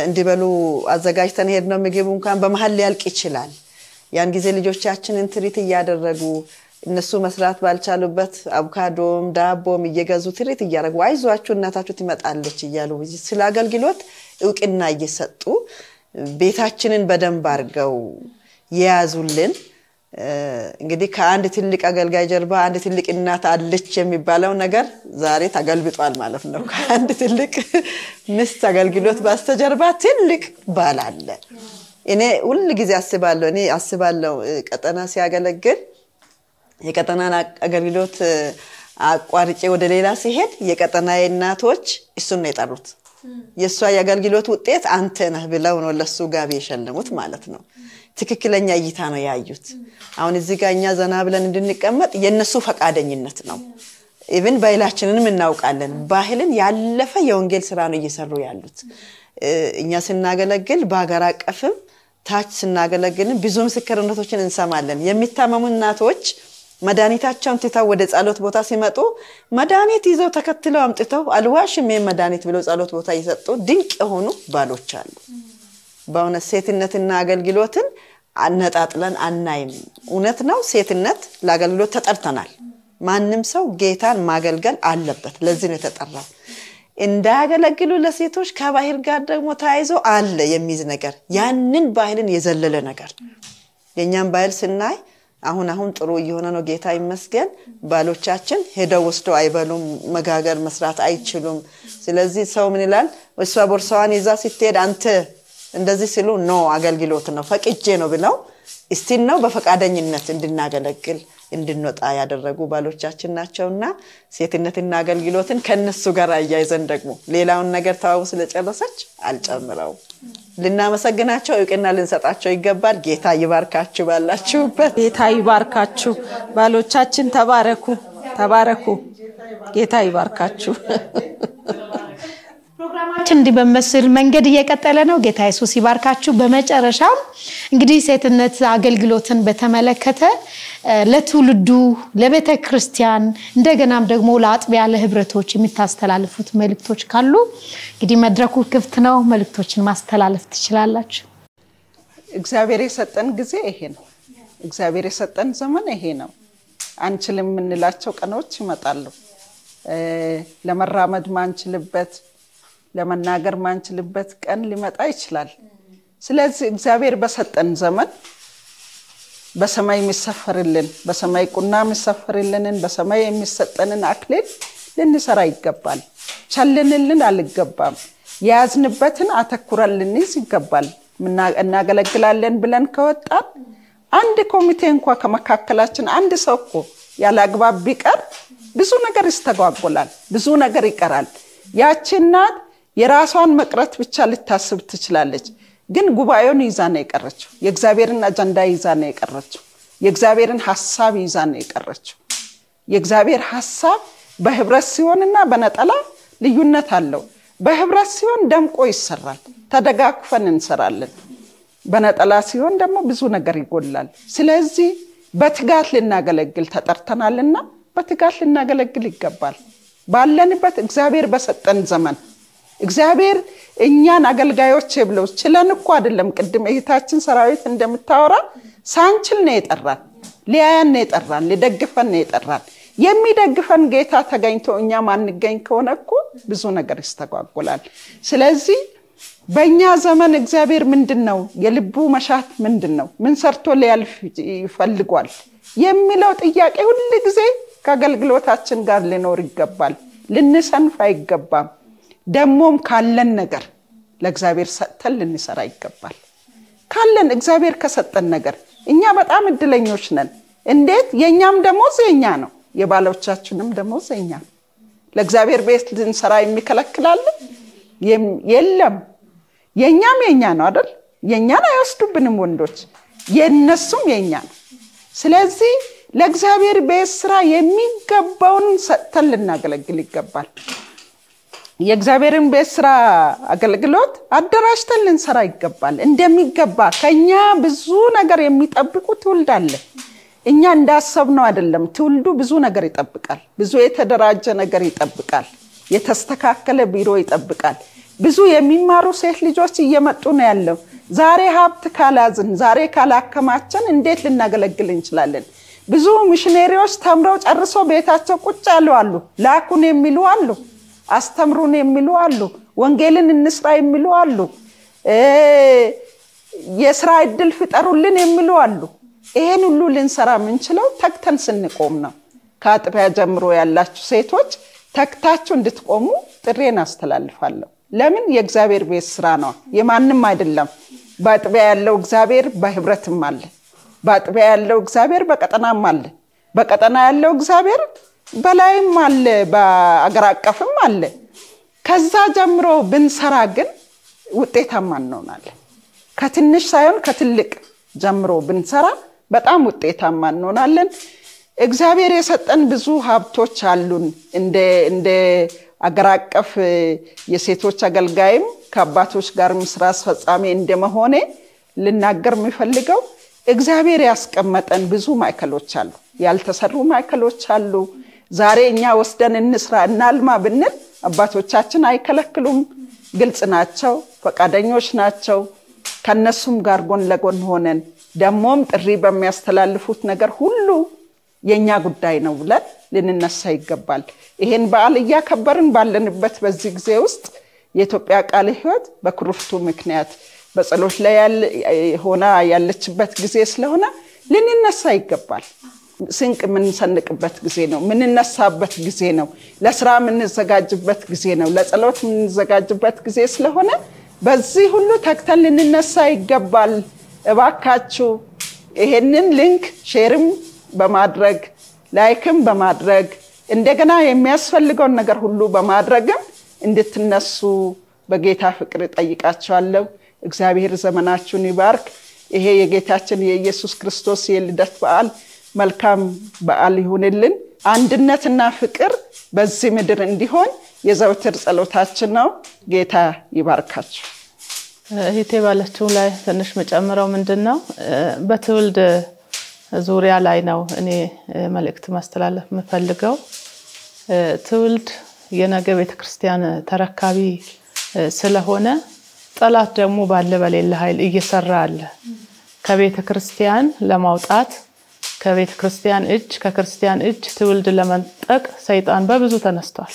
እንዲበሉ አዘጋጅተን ሄድ ነው። ምግቡ እንኳን በመሀል ሊያልቅ ይችላል። ያን ጊዜ ልጆቻችንን ትሪት እያደረጉ እነሱ መስራት ባልቻሉበት አቮካዶም ዳቦም እየገዙ ትሪት እያደረጉ አይዟችሁ እናታችሁ ትመጣለች እያሉ ስለ አገልግሎት እውቅና እየሰጡ ቤታችንን በደንብ አድርገው የያዙልን እንግዲህ ከአንድ ትልቅ አገልጋይ ጀርባ አንድ ትልቅ እናት አለች የሚባለው ነገር ዛሬ ተገልብጧል ማለት ነው። ከአንድ ትልቅ ሚስት አገልግሎት በስተጀርባ ትልቅ ባል አለ። እኔ ሁል ጊዜ አስባለሁ እኔ አስባለሁ ቀጠና ሲያገለግል የቀጠናን አገልግሎት አቋርጬ ወደ ሌላ ሲሄድ የቀጠና እናቶች እሱን ነው የጠሩት። የእሷ የአገልግሎት ውጤት አንተ ነህ ብለው ነው ለሱ ጋቢ የሸለሙት ማለት ነው። ትክክለኛ እይታ ነው ያዩት። አሁን እዚህ ጋር እኛ ዘና ብለን እንድንቀመጥ የእነሱ ፈቃደኝነት ነው። ኢቨን ባህላችንንም እናውቃለን። ባህልን ያለፈ የወንጌል ስራ ነው እየሰሩ ያሉት። እኛ ስናገለግል በሀገር አቀፍም ታች ስናገለግል ብዙ ምስክርነቶችን እንሰማለን። የሚታመሙ እናቶች መድኃኒታቸውን ትተው ወደ ጸሎት ቦታ ሲመጡ መድኃኒት ይዘው ተከትለው አምጥተው አልዋሽም ይህም መድኃኒት ብለው ጸሎት ቦታ እየሰጡ ድንቅ የሆኑ ባሎች አሉ። በእውነት ሴትነትና አገልግሎትን አነጣጥለን አናይም። እውነት ነው፣ ሴትነት ለአገልግሎት ተጠርተናል። ማንም ሰው ጌታን ማገልገል አለበት። ለዚህ ነው የተጠራው። እንዳያገለግሉ ለሴቶች ከባህል ጋር ደግሞ ተያይዞ አለ የሚይዝ ነገር ያንን ባህልን የዘለለ ነገር የእኛም ባህል ስናይ አሁን አሁን ጥሩ እየሆነ ነው፣ ጌታ ይመስገን። ባሎቻችን ሄደው ወስደው አይበሉም፣ መጋገር መስራት አይችሉም። ስለዚህ ሰው ምን ይላል? እሷ ቦርሳዋን ይዛ ስትሄድ አንተ እንደዚህ ሲሉ ኖ አገልግሎት ነው ፈቅጄ ነው ብለው እስቲል ነው በፈቃደኝነት እንድናገለግል እንድንወጣ ያደረጉ ባሎቻችን እና ሴትነትና አገልግሎትን ከነሱ ጋር አያይዘን ደግሞ ሌላውን ነገር ተዋቡ ስለጨረሰች አልጨምረው ልናመሰግናቸው እውቅና ልንሰጣቸው ይገባል። ጌታ ይባርካችሁ። ባላችሁበት ጌታ ይባርካችሁ። ባሎቻችን ተባረኩ፣ ተባረኩ። ጌታ ይባርካችሁ። ፕሮግራማችን እንዲህ በመስል መንገድ እየቀጠለ ነው። ጌታ የሱስ ይባርካችሁ። በመጨረሻም እንግዲህ ሴትነት አገልግሎትን በተመለከተ ለትውልዱ ለቤተ ክርስቲያን እንደገናም ደግሞ ለአጥቢያ ለህብረቶች የሚታስተላልፉት መልእክቶች ካሉ እንግዲህ መድረኩ ክፍት ነው። መልእክቶችን ማስተላለፍ ትችላላችሁ። እግዚአብሔር የሰጠን ጊዜ ይሄ ነው። እግዚአብሔር የሰጠን ዘመን ይሄ ነው። አንችልም የምንላቸው ቀኖች ይመጣሉ። ለመራመድ ማንችልበት ለመናገር ማንችልበት ቀን ሊመጣ ይችላል። ስለዚህ እግዚአብሔር በሰጠን ዘመን በሰማይ የሚሰፈርልን በሰማይ ቁና የሚሰፈርልንን በሰማይ የሚሰጠንን አክሊል ልንሰራ ይገባል። ቸልንልን አልገባም። የያዝንበትን አተኩረን ልንይዝ ይገባል። እናገለግላለን ብለን ከወጣን አንድ ኮሚቴ እንኳ ከመካከላችን አንድ ሰው እኮ ያለ አግባብ ቢቀር ብዙ ነገር ይስተጓጎላል፣ ብዙ ነገር ይቀራል። ያቺ እናት የራሷን መቅረት ብቻ ልታስብ ትችላለች። ግን ጉባኤውን ይዛ ነው የቀረችው። የእግዚአብሔርን አጀንዳ ይዛ ነው የቀረችው። የእግዚአብሔርን ሀሳብ ይዛ ነው የቀረችው። የእግዚአብሔር ሀሳብ በህብረት ሲሆንና በነጠላ ልዩነት አለው። በህብረት ሲሆን ደምቆ ይሰራል። ተደጋግፈን እንሰራለን። በነጠላ ሲሆን ደግሞ ብዙ ነገር ይጎላል። ስለዚህ በትጋት ልናገለግል ተጠርተናልና በትጋት ልናገለግል ይገባል። ባለንበት እግዚአብሔር በሰጠን ዘመን እግዚአብሔር እኛን አገልጋዮች ብለው ችለን እኮ አይደለም። ቅድም እህታችን ሰራዊት እንደምታወራ ሳንችል ነው የጠራን፣ ሊያያን ነው የጠራን፣ ሊደግፈን ነው የጠራን። የሚደግፈን ጌታ ተገኝቶ እኛ ማንገኝ ከሆነ እኮ ብዙ ነገር ይስተጓጉላል። ስለዚህ በእኛ ዘመን እግዚአብሔር ምንድን ነው የልቡ መሻት ምንድን ነው፣ ምን ሰርቶ ሊያልፍ ይፈልጓል የሚለው ጥያቄ ሁል ጊዜ ከአገልግሎታችን ጋር ሊኖር ይገባል። ልንሰንፍ አይገባም። ደግሞም ካለን ነገር ለእግዚአብሔር ሰጥተን ልንሰራ ይገባል። ካለን እግዚአብሔር ከሰጠን ነገር እኛ በጣም እድለኞች ነን። እንዴት የእኛም ደሞዝ የኛ ነው፣ የባሎቻችንም ደሞዝ የኛ ነው። ለእግዚአብሔር ቤት ልንሰራ የሚከለክላለን የለም። የእኛም የኛ ነው አይደል? የእኛን አይወስዱብንም ወንዶች፣ የእነሱም የኛ ነው። ስለዚህ ለእግዚአብሔር ቤት ስራ የሚገባውን ሰጥተን ልናገለግል ይገባል። የእግዚአብሔርን ቤት ስራ አገልግሎት አደራጅተን ልንሰራ ይገባል። እንደሚገባ ከኛ ብዙ ነገር የሚጠብቁ ትውልድ አለ። እኛ እንዳሰብነው አይደለም። ትውልዱ ብዙ ነገር ይጠብቃል። ብዙ የተደራጀ ነገር ይጠብቃል። የተስተካከለ ቢሮ ይጠብቃል። ብዙ የሚማሩ ሴት ልጆች እየመጡ ነው ያለው። ዛሬ ሀብት ካላዝን፣ ዛሬ ካላከማችን እንዴት ልናገለግል እንችላለን? ብዙ ሚሽነሪዎች ተምረው ጨርሶ ቤታቸው ቁጭ ያሉ አሉ። ላኩን የሚሉ አሉ። አስተምሩን የሚሉ አሉ። ወንጌልን እንስራ የሚሉ አሉ። የስራ እድል ፍጠሩልን የሚሉ አሉ። ይሄን ሁሉ ልንሰራ የምንችለው ተክተን ስንቆም ነው። ከአጥቢያ ጀምሮ ያላችሁ ሴቶች ተክታችሁ እንድትቆሙ ጥሬን አስተላልፋለሁ። ለምን የእግዚአብሔር ቤት ስራ ነው፣ የማንም አይደለም። በአጥቢያ ያለው እግዚአብሔር በህብረትም አለ። በአጥቢያ ያለው እግዚአብሔር በቀጠናም አለ። በቀጠና ያለው እግዚአብሔር በላይም አለ፣ በአገር አቀፍም አለ። ከዛ ጀምሮ ብንሰራ ግን ውጤታማ እንሆናለን። ከትንሽ ሳይሆን ከትልቅ ጀምሮ ብንሰራ በጣም ውጤታማ እንሆናለን። እግዚአብሔር የሰጠን ብዙ ሀብቶች አሉን። እንደ አገር አቀፍ የሴቶች አገልጋይም ከአባቶች ጋር ምስራ አስፈጻሚ እንደመሆኔ ልናገር የሚፈልገው እግዚአብሔር ያስቀመጠን ብዙ ማዕከሎች አሉ፣ ያልተሰሩ ማዕከሎች አሉ። ዛሬ እኛ ወስደን እንስራ እናልማ ብንል አባቶቻችን አይከለክሉም። ግልጽ ናቸው፣ ፈቃደኞች ናቸው። ከነሱም ጋር ጎን ለጎን ሆነን ደግሞም ጥሪ በሚያስተላልፉት ነገር ሁሉ የእኛ ጉዳይ ነው ብለን ልንነሳ ይገባል። ይሄን በዓል እያከበርን ባለንበት በዚህ ጊዜ ውስጥ የኢትዮጵያ ቃለ ሕይወት በኩርፍቱ ምክንያት በጸሎት ላይ ሆና ያለችበት ጊዜ ስለሆነ ልንነሳ ይገባል። ስንቅ የምንሰንቅበት ጊዜ ነው። የምንነሳበት ጊዜ ነው። ለስራ የምንዘጋጅበት ጊዜ ነው። ለጸሎት የምንዘጋጅበት ጊዜ ስለሆነ በዚህ ሁሉ ተግተን ልንነሳ ይገባል። እባካችሁ ይሄንን ሊንክ ሼርም በማድረግ ላይክም በማድረግ እንደገና የሚያስፈልገውን ነገር ሁሉ በማድረግም እንድትነሱ በጌታ ፍቅር ጠይቃቸዋለሁ እግዚአብሔር ዘመናችሁን ይባርክ። ይሄ የጌታችን የኢየሱስ ክርስቶስ የልደት በዓል መልካም በዓል ይሁንልን። አንድነትና ፍቅር በዚህ ምድር እንዲሆን የዘውትር ጸሎታችን ነው። ጌታ ይባርካችሁ። እህቴ ባለችው ላይ ትንሽ መጨምረው ምንድን ነው በትውልድ ዙሪያ ላይ ነው እኔ መልእክት ማስተላለፍ የምፈልገው። ትውልድ የነገ ቤተክርስቲያን ተረካቢ ስለሆነ ጠላት ደግሞ ባለ በሌለ ኃይል እየሰራ አለ ከቤተክርስቲያን ለማውጣት ከቤተ ክርስቲያን እጅ ከክርስቲያን እጅ ትውልድ ለመንጠቅ ሰይጣን በብዙ ተነስቷል።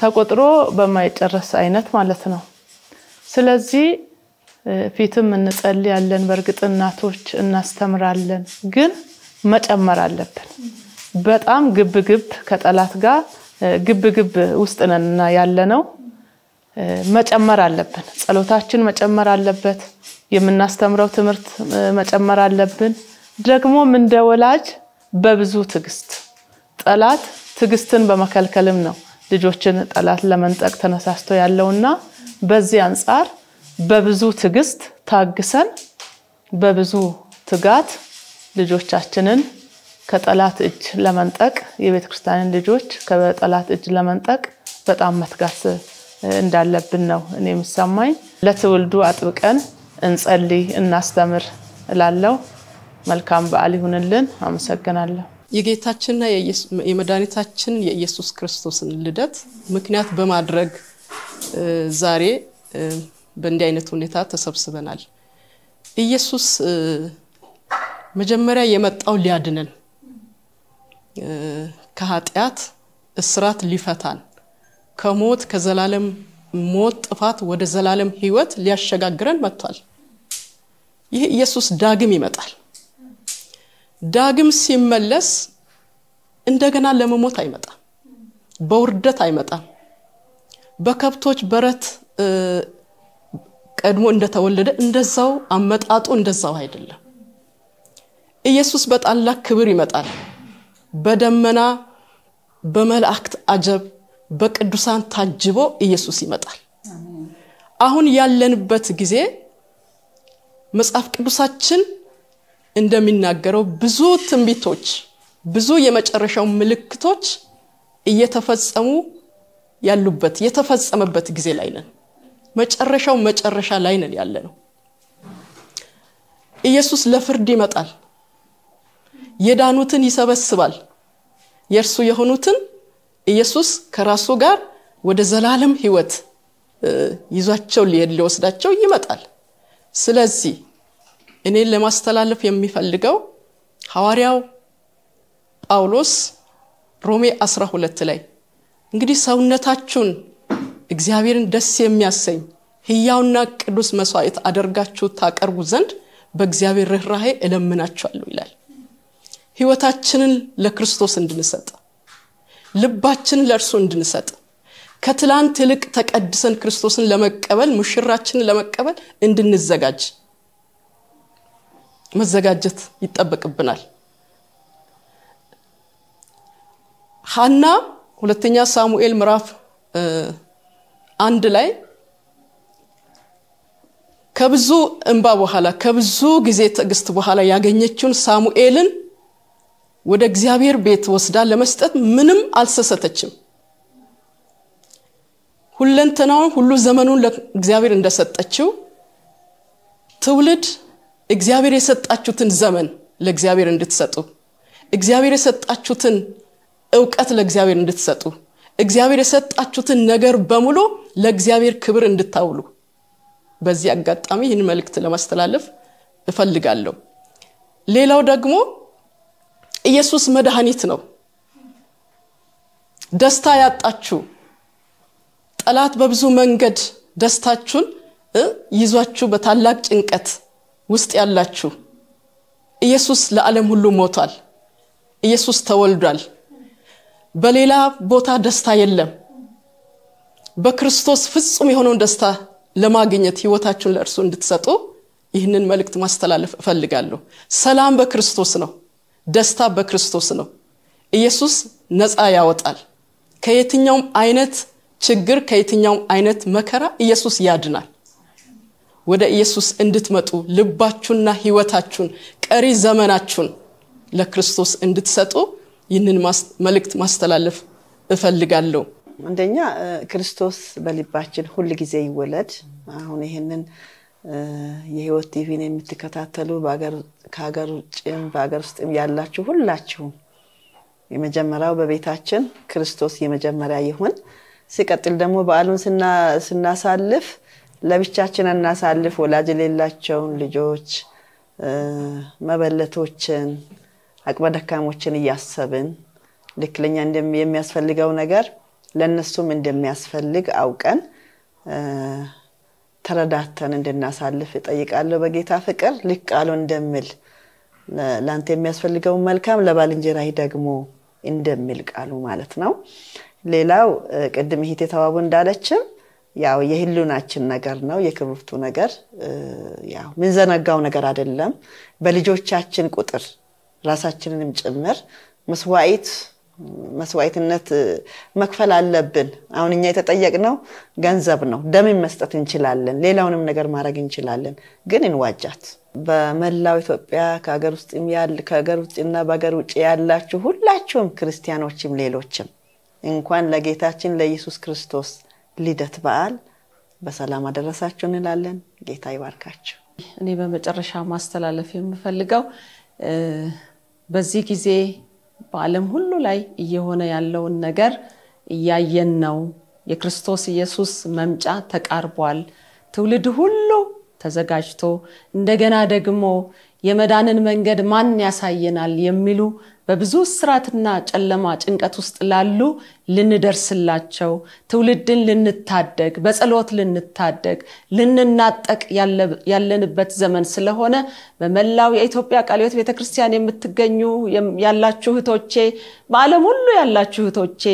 ተቆጥሮ በማይጨረስ አይነት ማለት ነው። ስለዚህ ፊትም እንጸልያለን፣ በእርግጥ እናቶች እናስተምራለን፣ ግን መጨመር አለብን። በጣም ግብግብ ከጠላት ጋር ግብግብ ውስጥ ነንና ያለ ነው። መጨመር አለብን። ጸሎታችን መጨመር አለበት። የምናስተምረው ትምህርት መጨመር አለብን። ደግሞም እንደ ወላጅ በብዙ ትዕግስት ጠላት ትዕግስትን በመከልከልም ነው ልጆችን ጠላት ለመንጠቅ ተነሳስቶ ያለውና በዚህ አንጻር በብዙ ትዕግስት ታግሰን በብዙ ትጋት ልጆቻችንን ከጠላት እጅ ለመንጠቅ የቤተ ክርስቲያንን ልጆች ከጠላት እጅ ለመንጠቅ በጣም መትጋት እንዳለብን ነው እኔ የሚሰማኝ። ለትውልዱ አጥብቀን እንጸልይ፣ እናስተምር እላለሁ። መልካም በዓል ይሁንልን። አመሰግናለሁ። የጌታችንና የመድኃኒታችን የኢየሱስ ክርስቶስን ልደት ምክንያት በማድረግ ዛሬ በእንዲህ አይነት ሁኔታ ተሰብስበናል። ኢየሱስ መጀመሪያ የመጣው ሊያድነን ከኃጢአት እስራት ሊፈታን ከሞት ከዘላለም ሞት ጥፋት ወደ ዘላለም ሕይወት ሊያሸጋግረን መጥቷል። ይህ ኢየሱስ ዳግም ይመጣል። ዳግም ሲመለስ እንደገና ለመሞት አይመጣም፣ በውርደት አይመጣም። በከብቶች በረት ቀድሞ እንደተወለደ እንደዛው አመጣጡ እንደዛው አይደለም። ኢየሱስ በታላቅ ክብር ይመጣል፣ በደመና በመላእክት አጀብ በቅዱሳን ታጅቦ ኢየሱስ ይመጣል። አሁን ያለንበት ጊዜ መጽሐፍ ቅዱሳችን እንደሚናገረው ብዙ ትንቢቶች፣ ብዙ የመጨረሻው ምልክቶች እየተፈጸሙ ያሉበት የተፈጸመበት ጊዜ ላይ ነን። መጨረሻው መጨረሻ ላይ ነን ያለ ነው። ኢየሱስ ለፍርድ ይመጣል። የዳኑትን ይሰበስባል። የእርሱ የሆኑትን ኢየሱስ ከራሱ ጋር ወደ ዘላለም ህይወት ይዟቸው ሊወስዳቸው ይመጣል። ስለዚህ እኔን ለማስተላለፍ የሚፈልገው ሐዋርያው ጳውሎስ ሮሜ 12 ላይ እንግዲህ ሰውነታችሁን እግዚአብሔርን ደስ የሚያሰኝ ህያውና ቅዱስ መስዋዕት አደርጋችሁ ታቀርቡ ዘንድ በእግዚአብሔር ርኅራሄ እለምናችኋለሁ ይላል ህይወታችንን ለክርስቶስ እንድንሰጥ ልባችንን ለእርሱ እንድንሰጥ ከትላንት ይልቅ ተቀድሰን ክርስቶስን ለመቀበል ሙሽራችንን ለመቀበል እንድንዘጋጅ መዘጋጀት ይጠበቅብናል። ሀና ሁለተኛ ሳሙኤል ምዕራፍ አንድ ላይ ከብዙ እንባ በኋላ ከብዙ ጊዜ ትዕግስት በኋላ ያገኘችውን ሳሙኤልን ወደ እግዚአብሔር ቤት ወስዳ ለመስጠት ምንም አልሰሰተችም። ሁለንተናውን ሁሉ ዘመኑን ለእግዚአብሔር እንደሰጠችው ትውልድ እግዚአብሔር የሰጣችሁትን ዘመን ለእግዚአብሔር እንድትሰጡ እግዚአብሔር የሰጣችሁትን እውቀት ለእግዚአብሔር እንድትሰጡ እግዚአብሔር የሰጣችሁትን ነገር በሙሉ ለእግዚአብሔር ክብር እንድታውሉ በዚህ አጋጣሚ ይህን መልእክት ለማስተላለፍ እፈልጋለሁ ሌላው ደግሞ ኢየሱስ መድኃኒት ነው ደስታ ያጣችሁ ጠላት በብዙ መንገድ ደስታችሁን ይዟችሁ በታላቅ ጭንቀት ውስጥ ያላችሁ ኢየሱስ ለዓለም ሁሉ ሞቷል። ኢየሱስ ተወልዷል። በሌላ ቦታ ደስታ የለም። በክርስቶስ ፍጹም የሆነውን ደስታ ለማግኘት ህይወታችሁን ለእርሱ እንድትሰጡ ይህንን መልእክት ማስተላለፍ እፈልጋለሁ። ሰላም በክርስቶስ ነው። ደስታ በክርስቶስ ነው። ኢየሱስ ነፃ ያወጣል። ከየትኛውም አይነት ችግር፣ ከየትኛውም አይነት መከራ ኢየሱስ ያድናል። ወደ ኢየሱስ እንድትመጡ ልባችሁና ህይወታችሁን ቀሪ ዘመናችሁን ለክርስቶስ እንድትሰጡ ይህንን መልእክት ማስተላለፍ እፈልጋለሁ አንደኛ ክርስቶስ በልባችን ሁል ጊዜ ይወለድ አሁን ይህንን የህይወት ቲቪን የምትከታተሉ ከሀገር ውጭም በሀገር ውስጥም ያላችሁ ሁላችሁም የመጀመሪያው በቤታችን ክርስቶስ የመጀመሪያ ይሁን ሲቀጥል ደግሞ በአሉን ስናሳልፍ ለብቻችን እናሳልፍ። ወላጅ የሌላቸውን ልጆች መበለቶችን፣ አቅመ ደካሞችን እያሰብን ልክ የሚያስፈልገው ነገር ለእነሱም እንደሚያስፈልግ አውቀን ተረዳተን እንድናሳልፍ ይጠይቃለሁ በጌታ ፍቅር ልክ ቃሉ እንደሚል ለአንተ የሚያስፈልገው መልካም ለባልንጀራይ ደግሞ እንደሚል ቃሉ ማለት ነው። ሌላው ቅድም ይሄት የተዋቡ እንዳለችም ያው የህልውናችን ነገር ነው የክብርቱ ነገር ያው ምንዘነጋው ነገር አይደለም። በልጆቻችን ቁጥር ራሳችንንም ጭምር መስዋዕት መስዋዕትነት መክፈል አለብን። አሁን እኛ የተጠየቅነው ገንዘብ ነው። ደምን መስጠት እንችላለን፣ ሌላውንም ነገር ማድረግ እንችላለን። ግን እንዋጃት። በመላው ኢትዮጵያ ከሀገር ውስጥ ከሀገር ውጭና በሀገር ውጭ ያላችሁ ሁላችሁም ክርስቲያኖችም ሌሎችም እንኳን ለጌታችን ለኢየሱስ ክርስቶስ ልደት በዓል በሰላም አደረሳችሁ እንላለን። ጌታ ይባርካችሁ። እኔ በመጨረሻ ማስተላለፍ የምፈልገው በዚህ ጊዜ በዓለም ሁሉ ላይ እየሆነ ያለውን ነገር እያየን ነው። የክርስቶስ ኢየሱስ መምጫ ተቃርቧል። ትውልድ ሁሉ ተዘጋጅቶ እንደገና ደግሞ የመዳንን መንገድ ማን ያሳየናል የሚሉ በብዙ ስራትና ጨለማ ጭንቀት ውስጥ ላሉ ልንደርስላቸው፣ ትውልድን ልንታደግ፣ በጸሎት ልንታደግ፣ ልንናጠቅ ያለንበት ዘመን ስለሆነ በመላው የኢትዮጵያ ቃልዮት ቤተክርስቲያን ቤተ ክርስቲያን የምትገኙ ያላችሁ እህቶቼ፣ በዓለም ሁሉ ያላችሁ እህቶቼ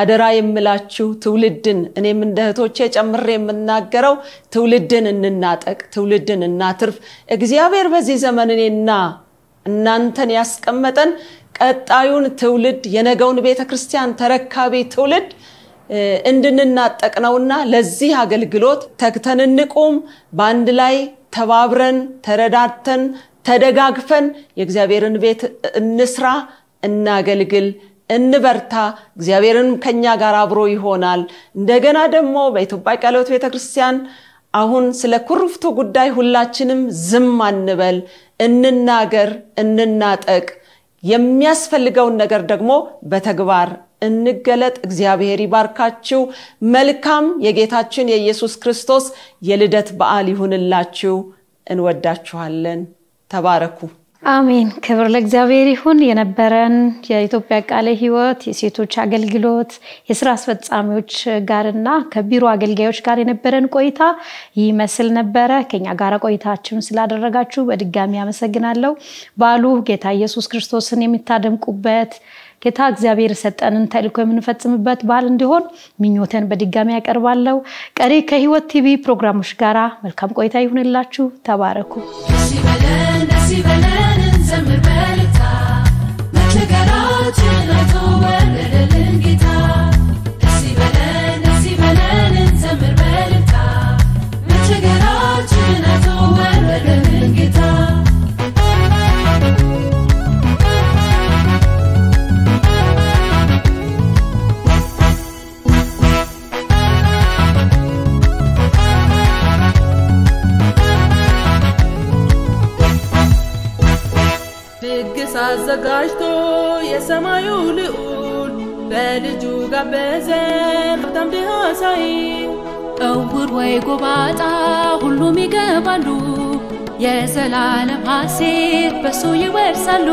አደራ የምላችሁ ትውልድን እኔም እንደ እህቶቼ ጨምሬ የምናገረው ትውልድን እንናጠቅ፣ ትውልድን እናትርፍ። እግዚአብሔር በዚህ ዘመን እኔና እናንተን ያስቀመጠን ቀጣዩን ትውልድ የነገውን ቤተ ክርስቲያን ተረካቢ ትውልድ እንድንናጠቅ ነውና ለዚህ አገልግሎት ተግተን እንቁም። በአንድ ላይ ተባብረን ተረዳድተን ተደጋግፈን የእግዚአብሔርን ቤት እንስራ፣ እናገልግል፣ እንበርታ። እግዚአብሔርን ከኛ ጋር አብሮ ይሆናል። እንደገና ደግሞ በኢትዮጵያ ቃልዮት ቤተክርስቲያን አሁን ስለ ኩርፍቱ ጉዳይ ሁላችንም ዝም አንበል፣ እንናገር፣ እንናጠቅ። የሚያስፈልገውን ነገር ደግሞ በተግባር እንገለጥ። እግዚአብሔር ይባርካችሁ። መልካም የጌታችን የኢየሱስ ክርስቶስ የልደት በዓል ይሁንላችሁ። እንወዳችኋለን። ተባረኩ። አሜን። ክብር ለእግዚአብሔር ይሁን። የነበረን የኢትዮጵያ ቃለ ሕይወት የሴቶች አገልግሎት የስራ አስፈጻሚዎች ጋርና ከቢሮ አገልጋዮች ጋር የነበረን ቆይታ ይመስል ነበረ። ከኛ ጋር ቆይታችሁን ስላደረጋችሁ በድጋሚ አመሰግናለሁ። በዓሉ ጌታ ኢየሱስ ክርስቶስን የሚታደምቁበት ጌታ እግዚአብሔር የሰጠንን ተልኮ የምንፈጽምበት ባህል እንዲሆን ምኞተን በድጋሚ ያቀርባለሁ። ቀሪ ከህይወት ቲቪ ፕሮግራሞች ጋራ መልካም ቆይታ ይሁንላችሁ። ተባረኩ። ደስ ይበለን፣ ጌታ አዘጋጅቶ የሰማዩ ልዑል በልጁ ጋበዘ ሀብታም ድሃ ሳይል እውር ወይ ጎባጣ ሁሉም ይገባሉ የዘላለም ሐሴት በሱ ይወርሳሉ።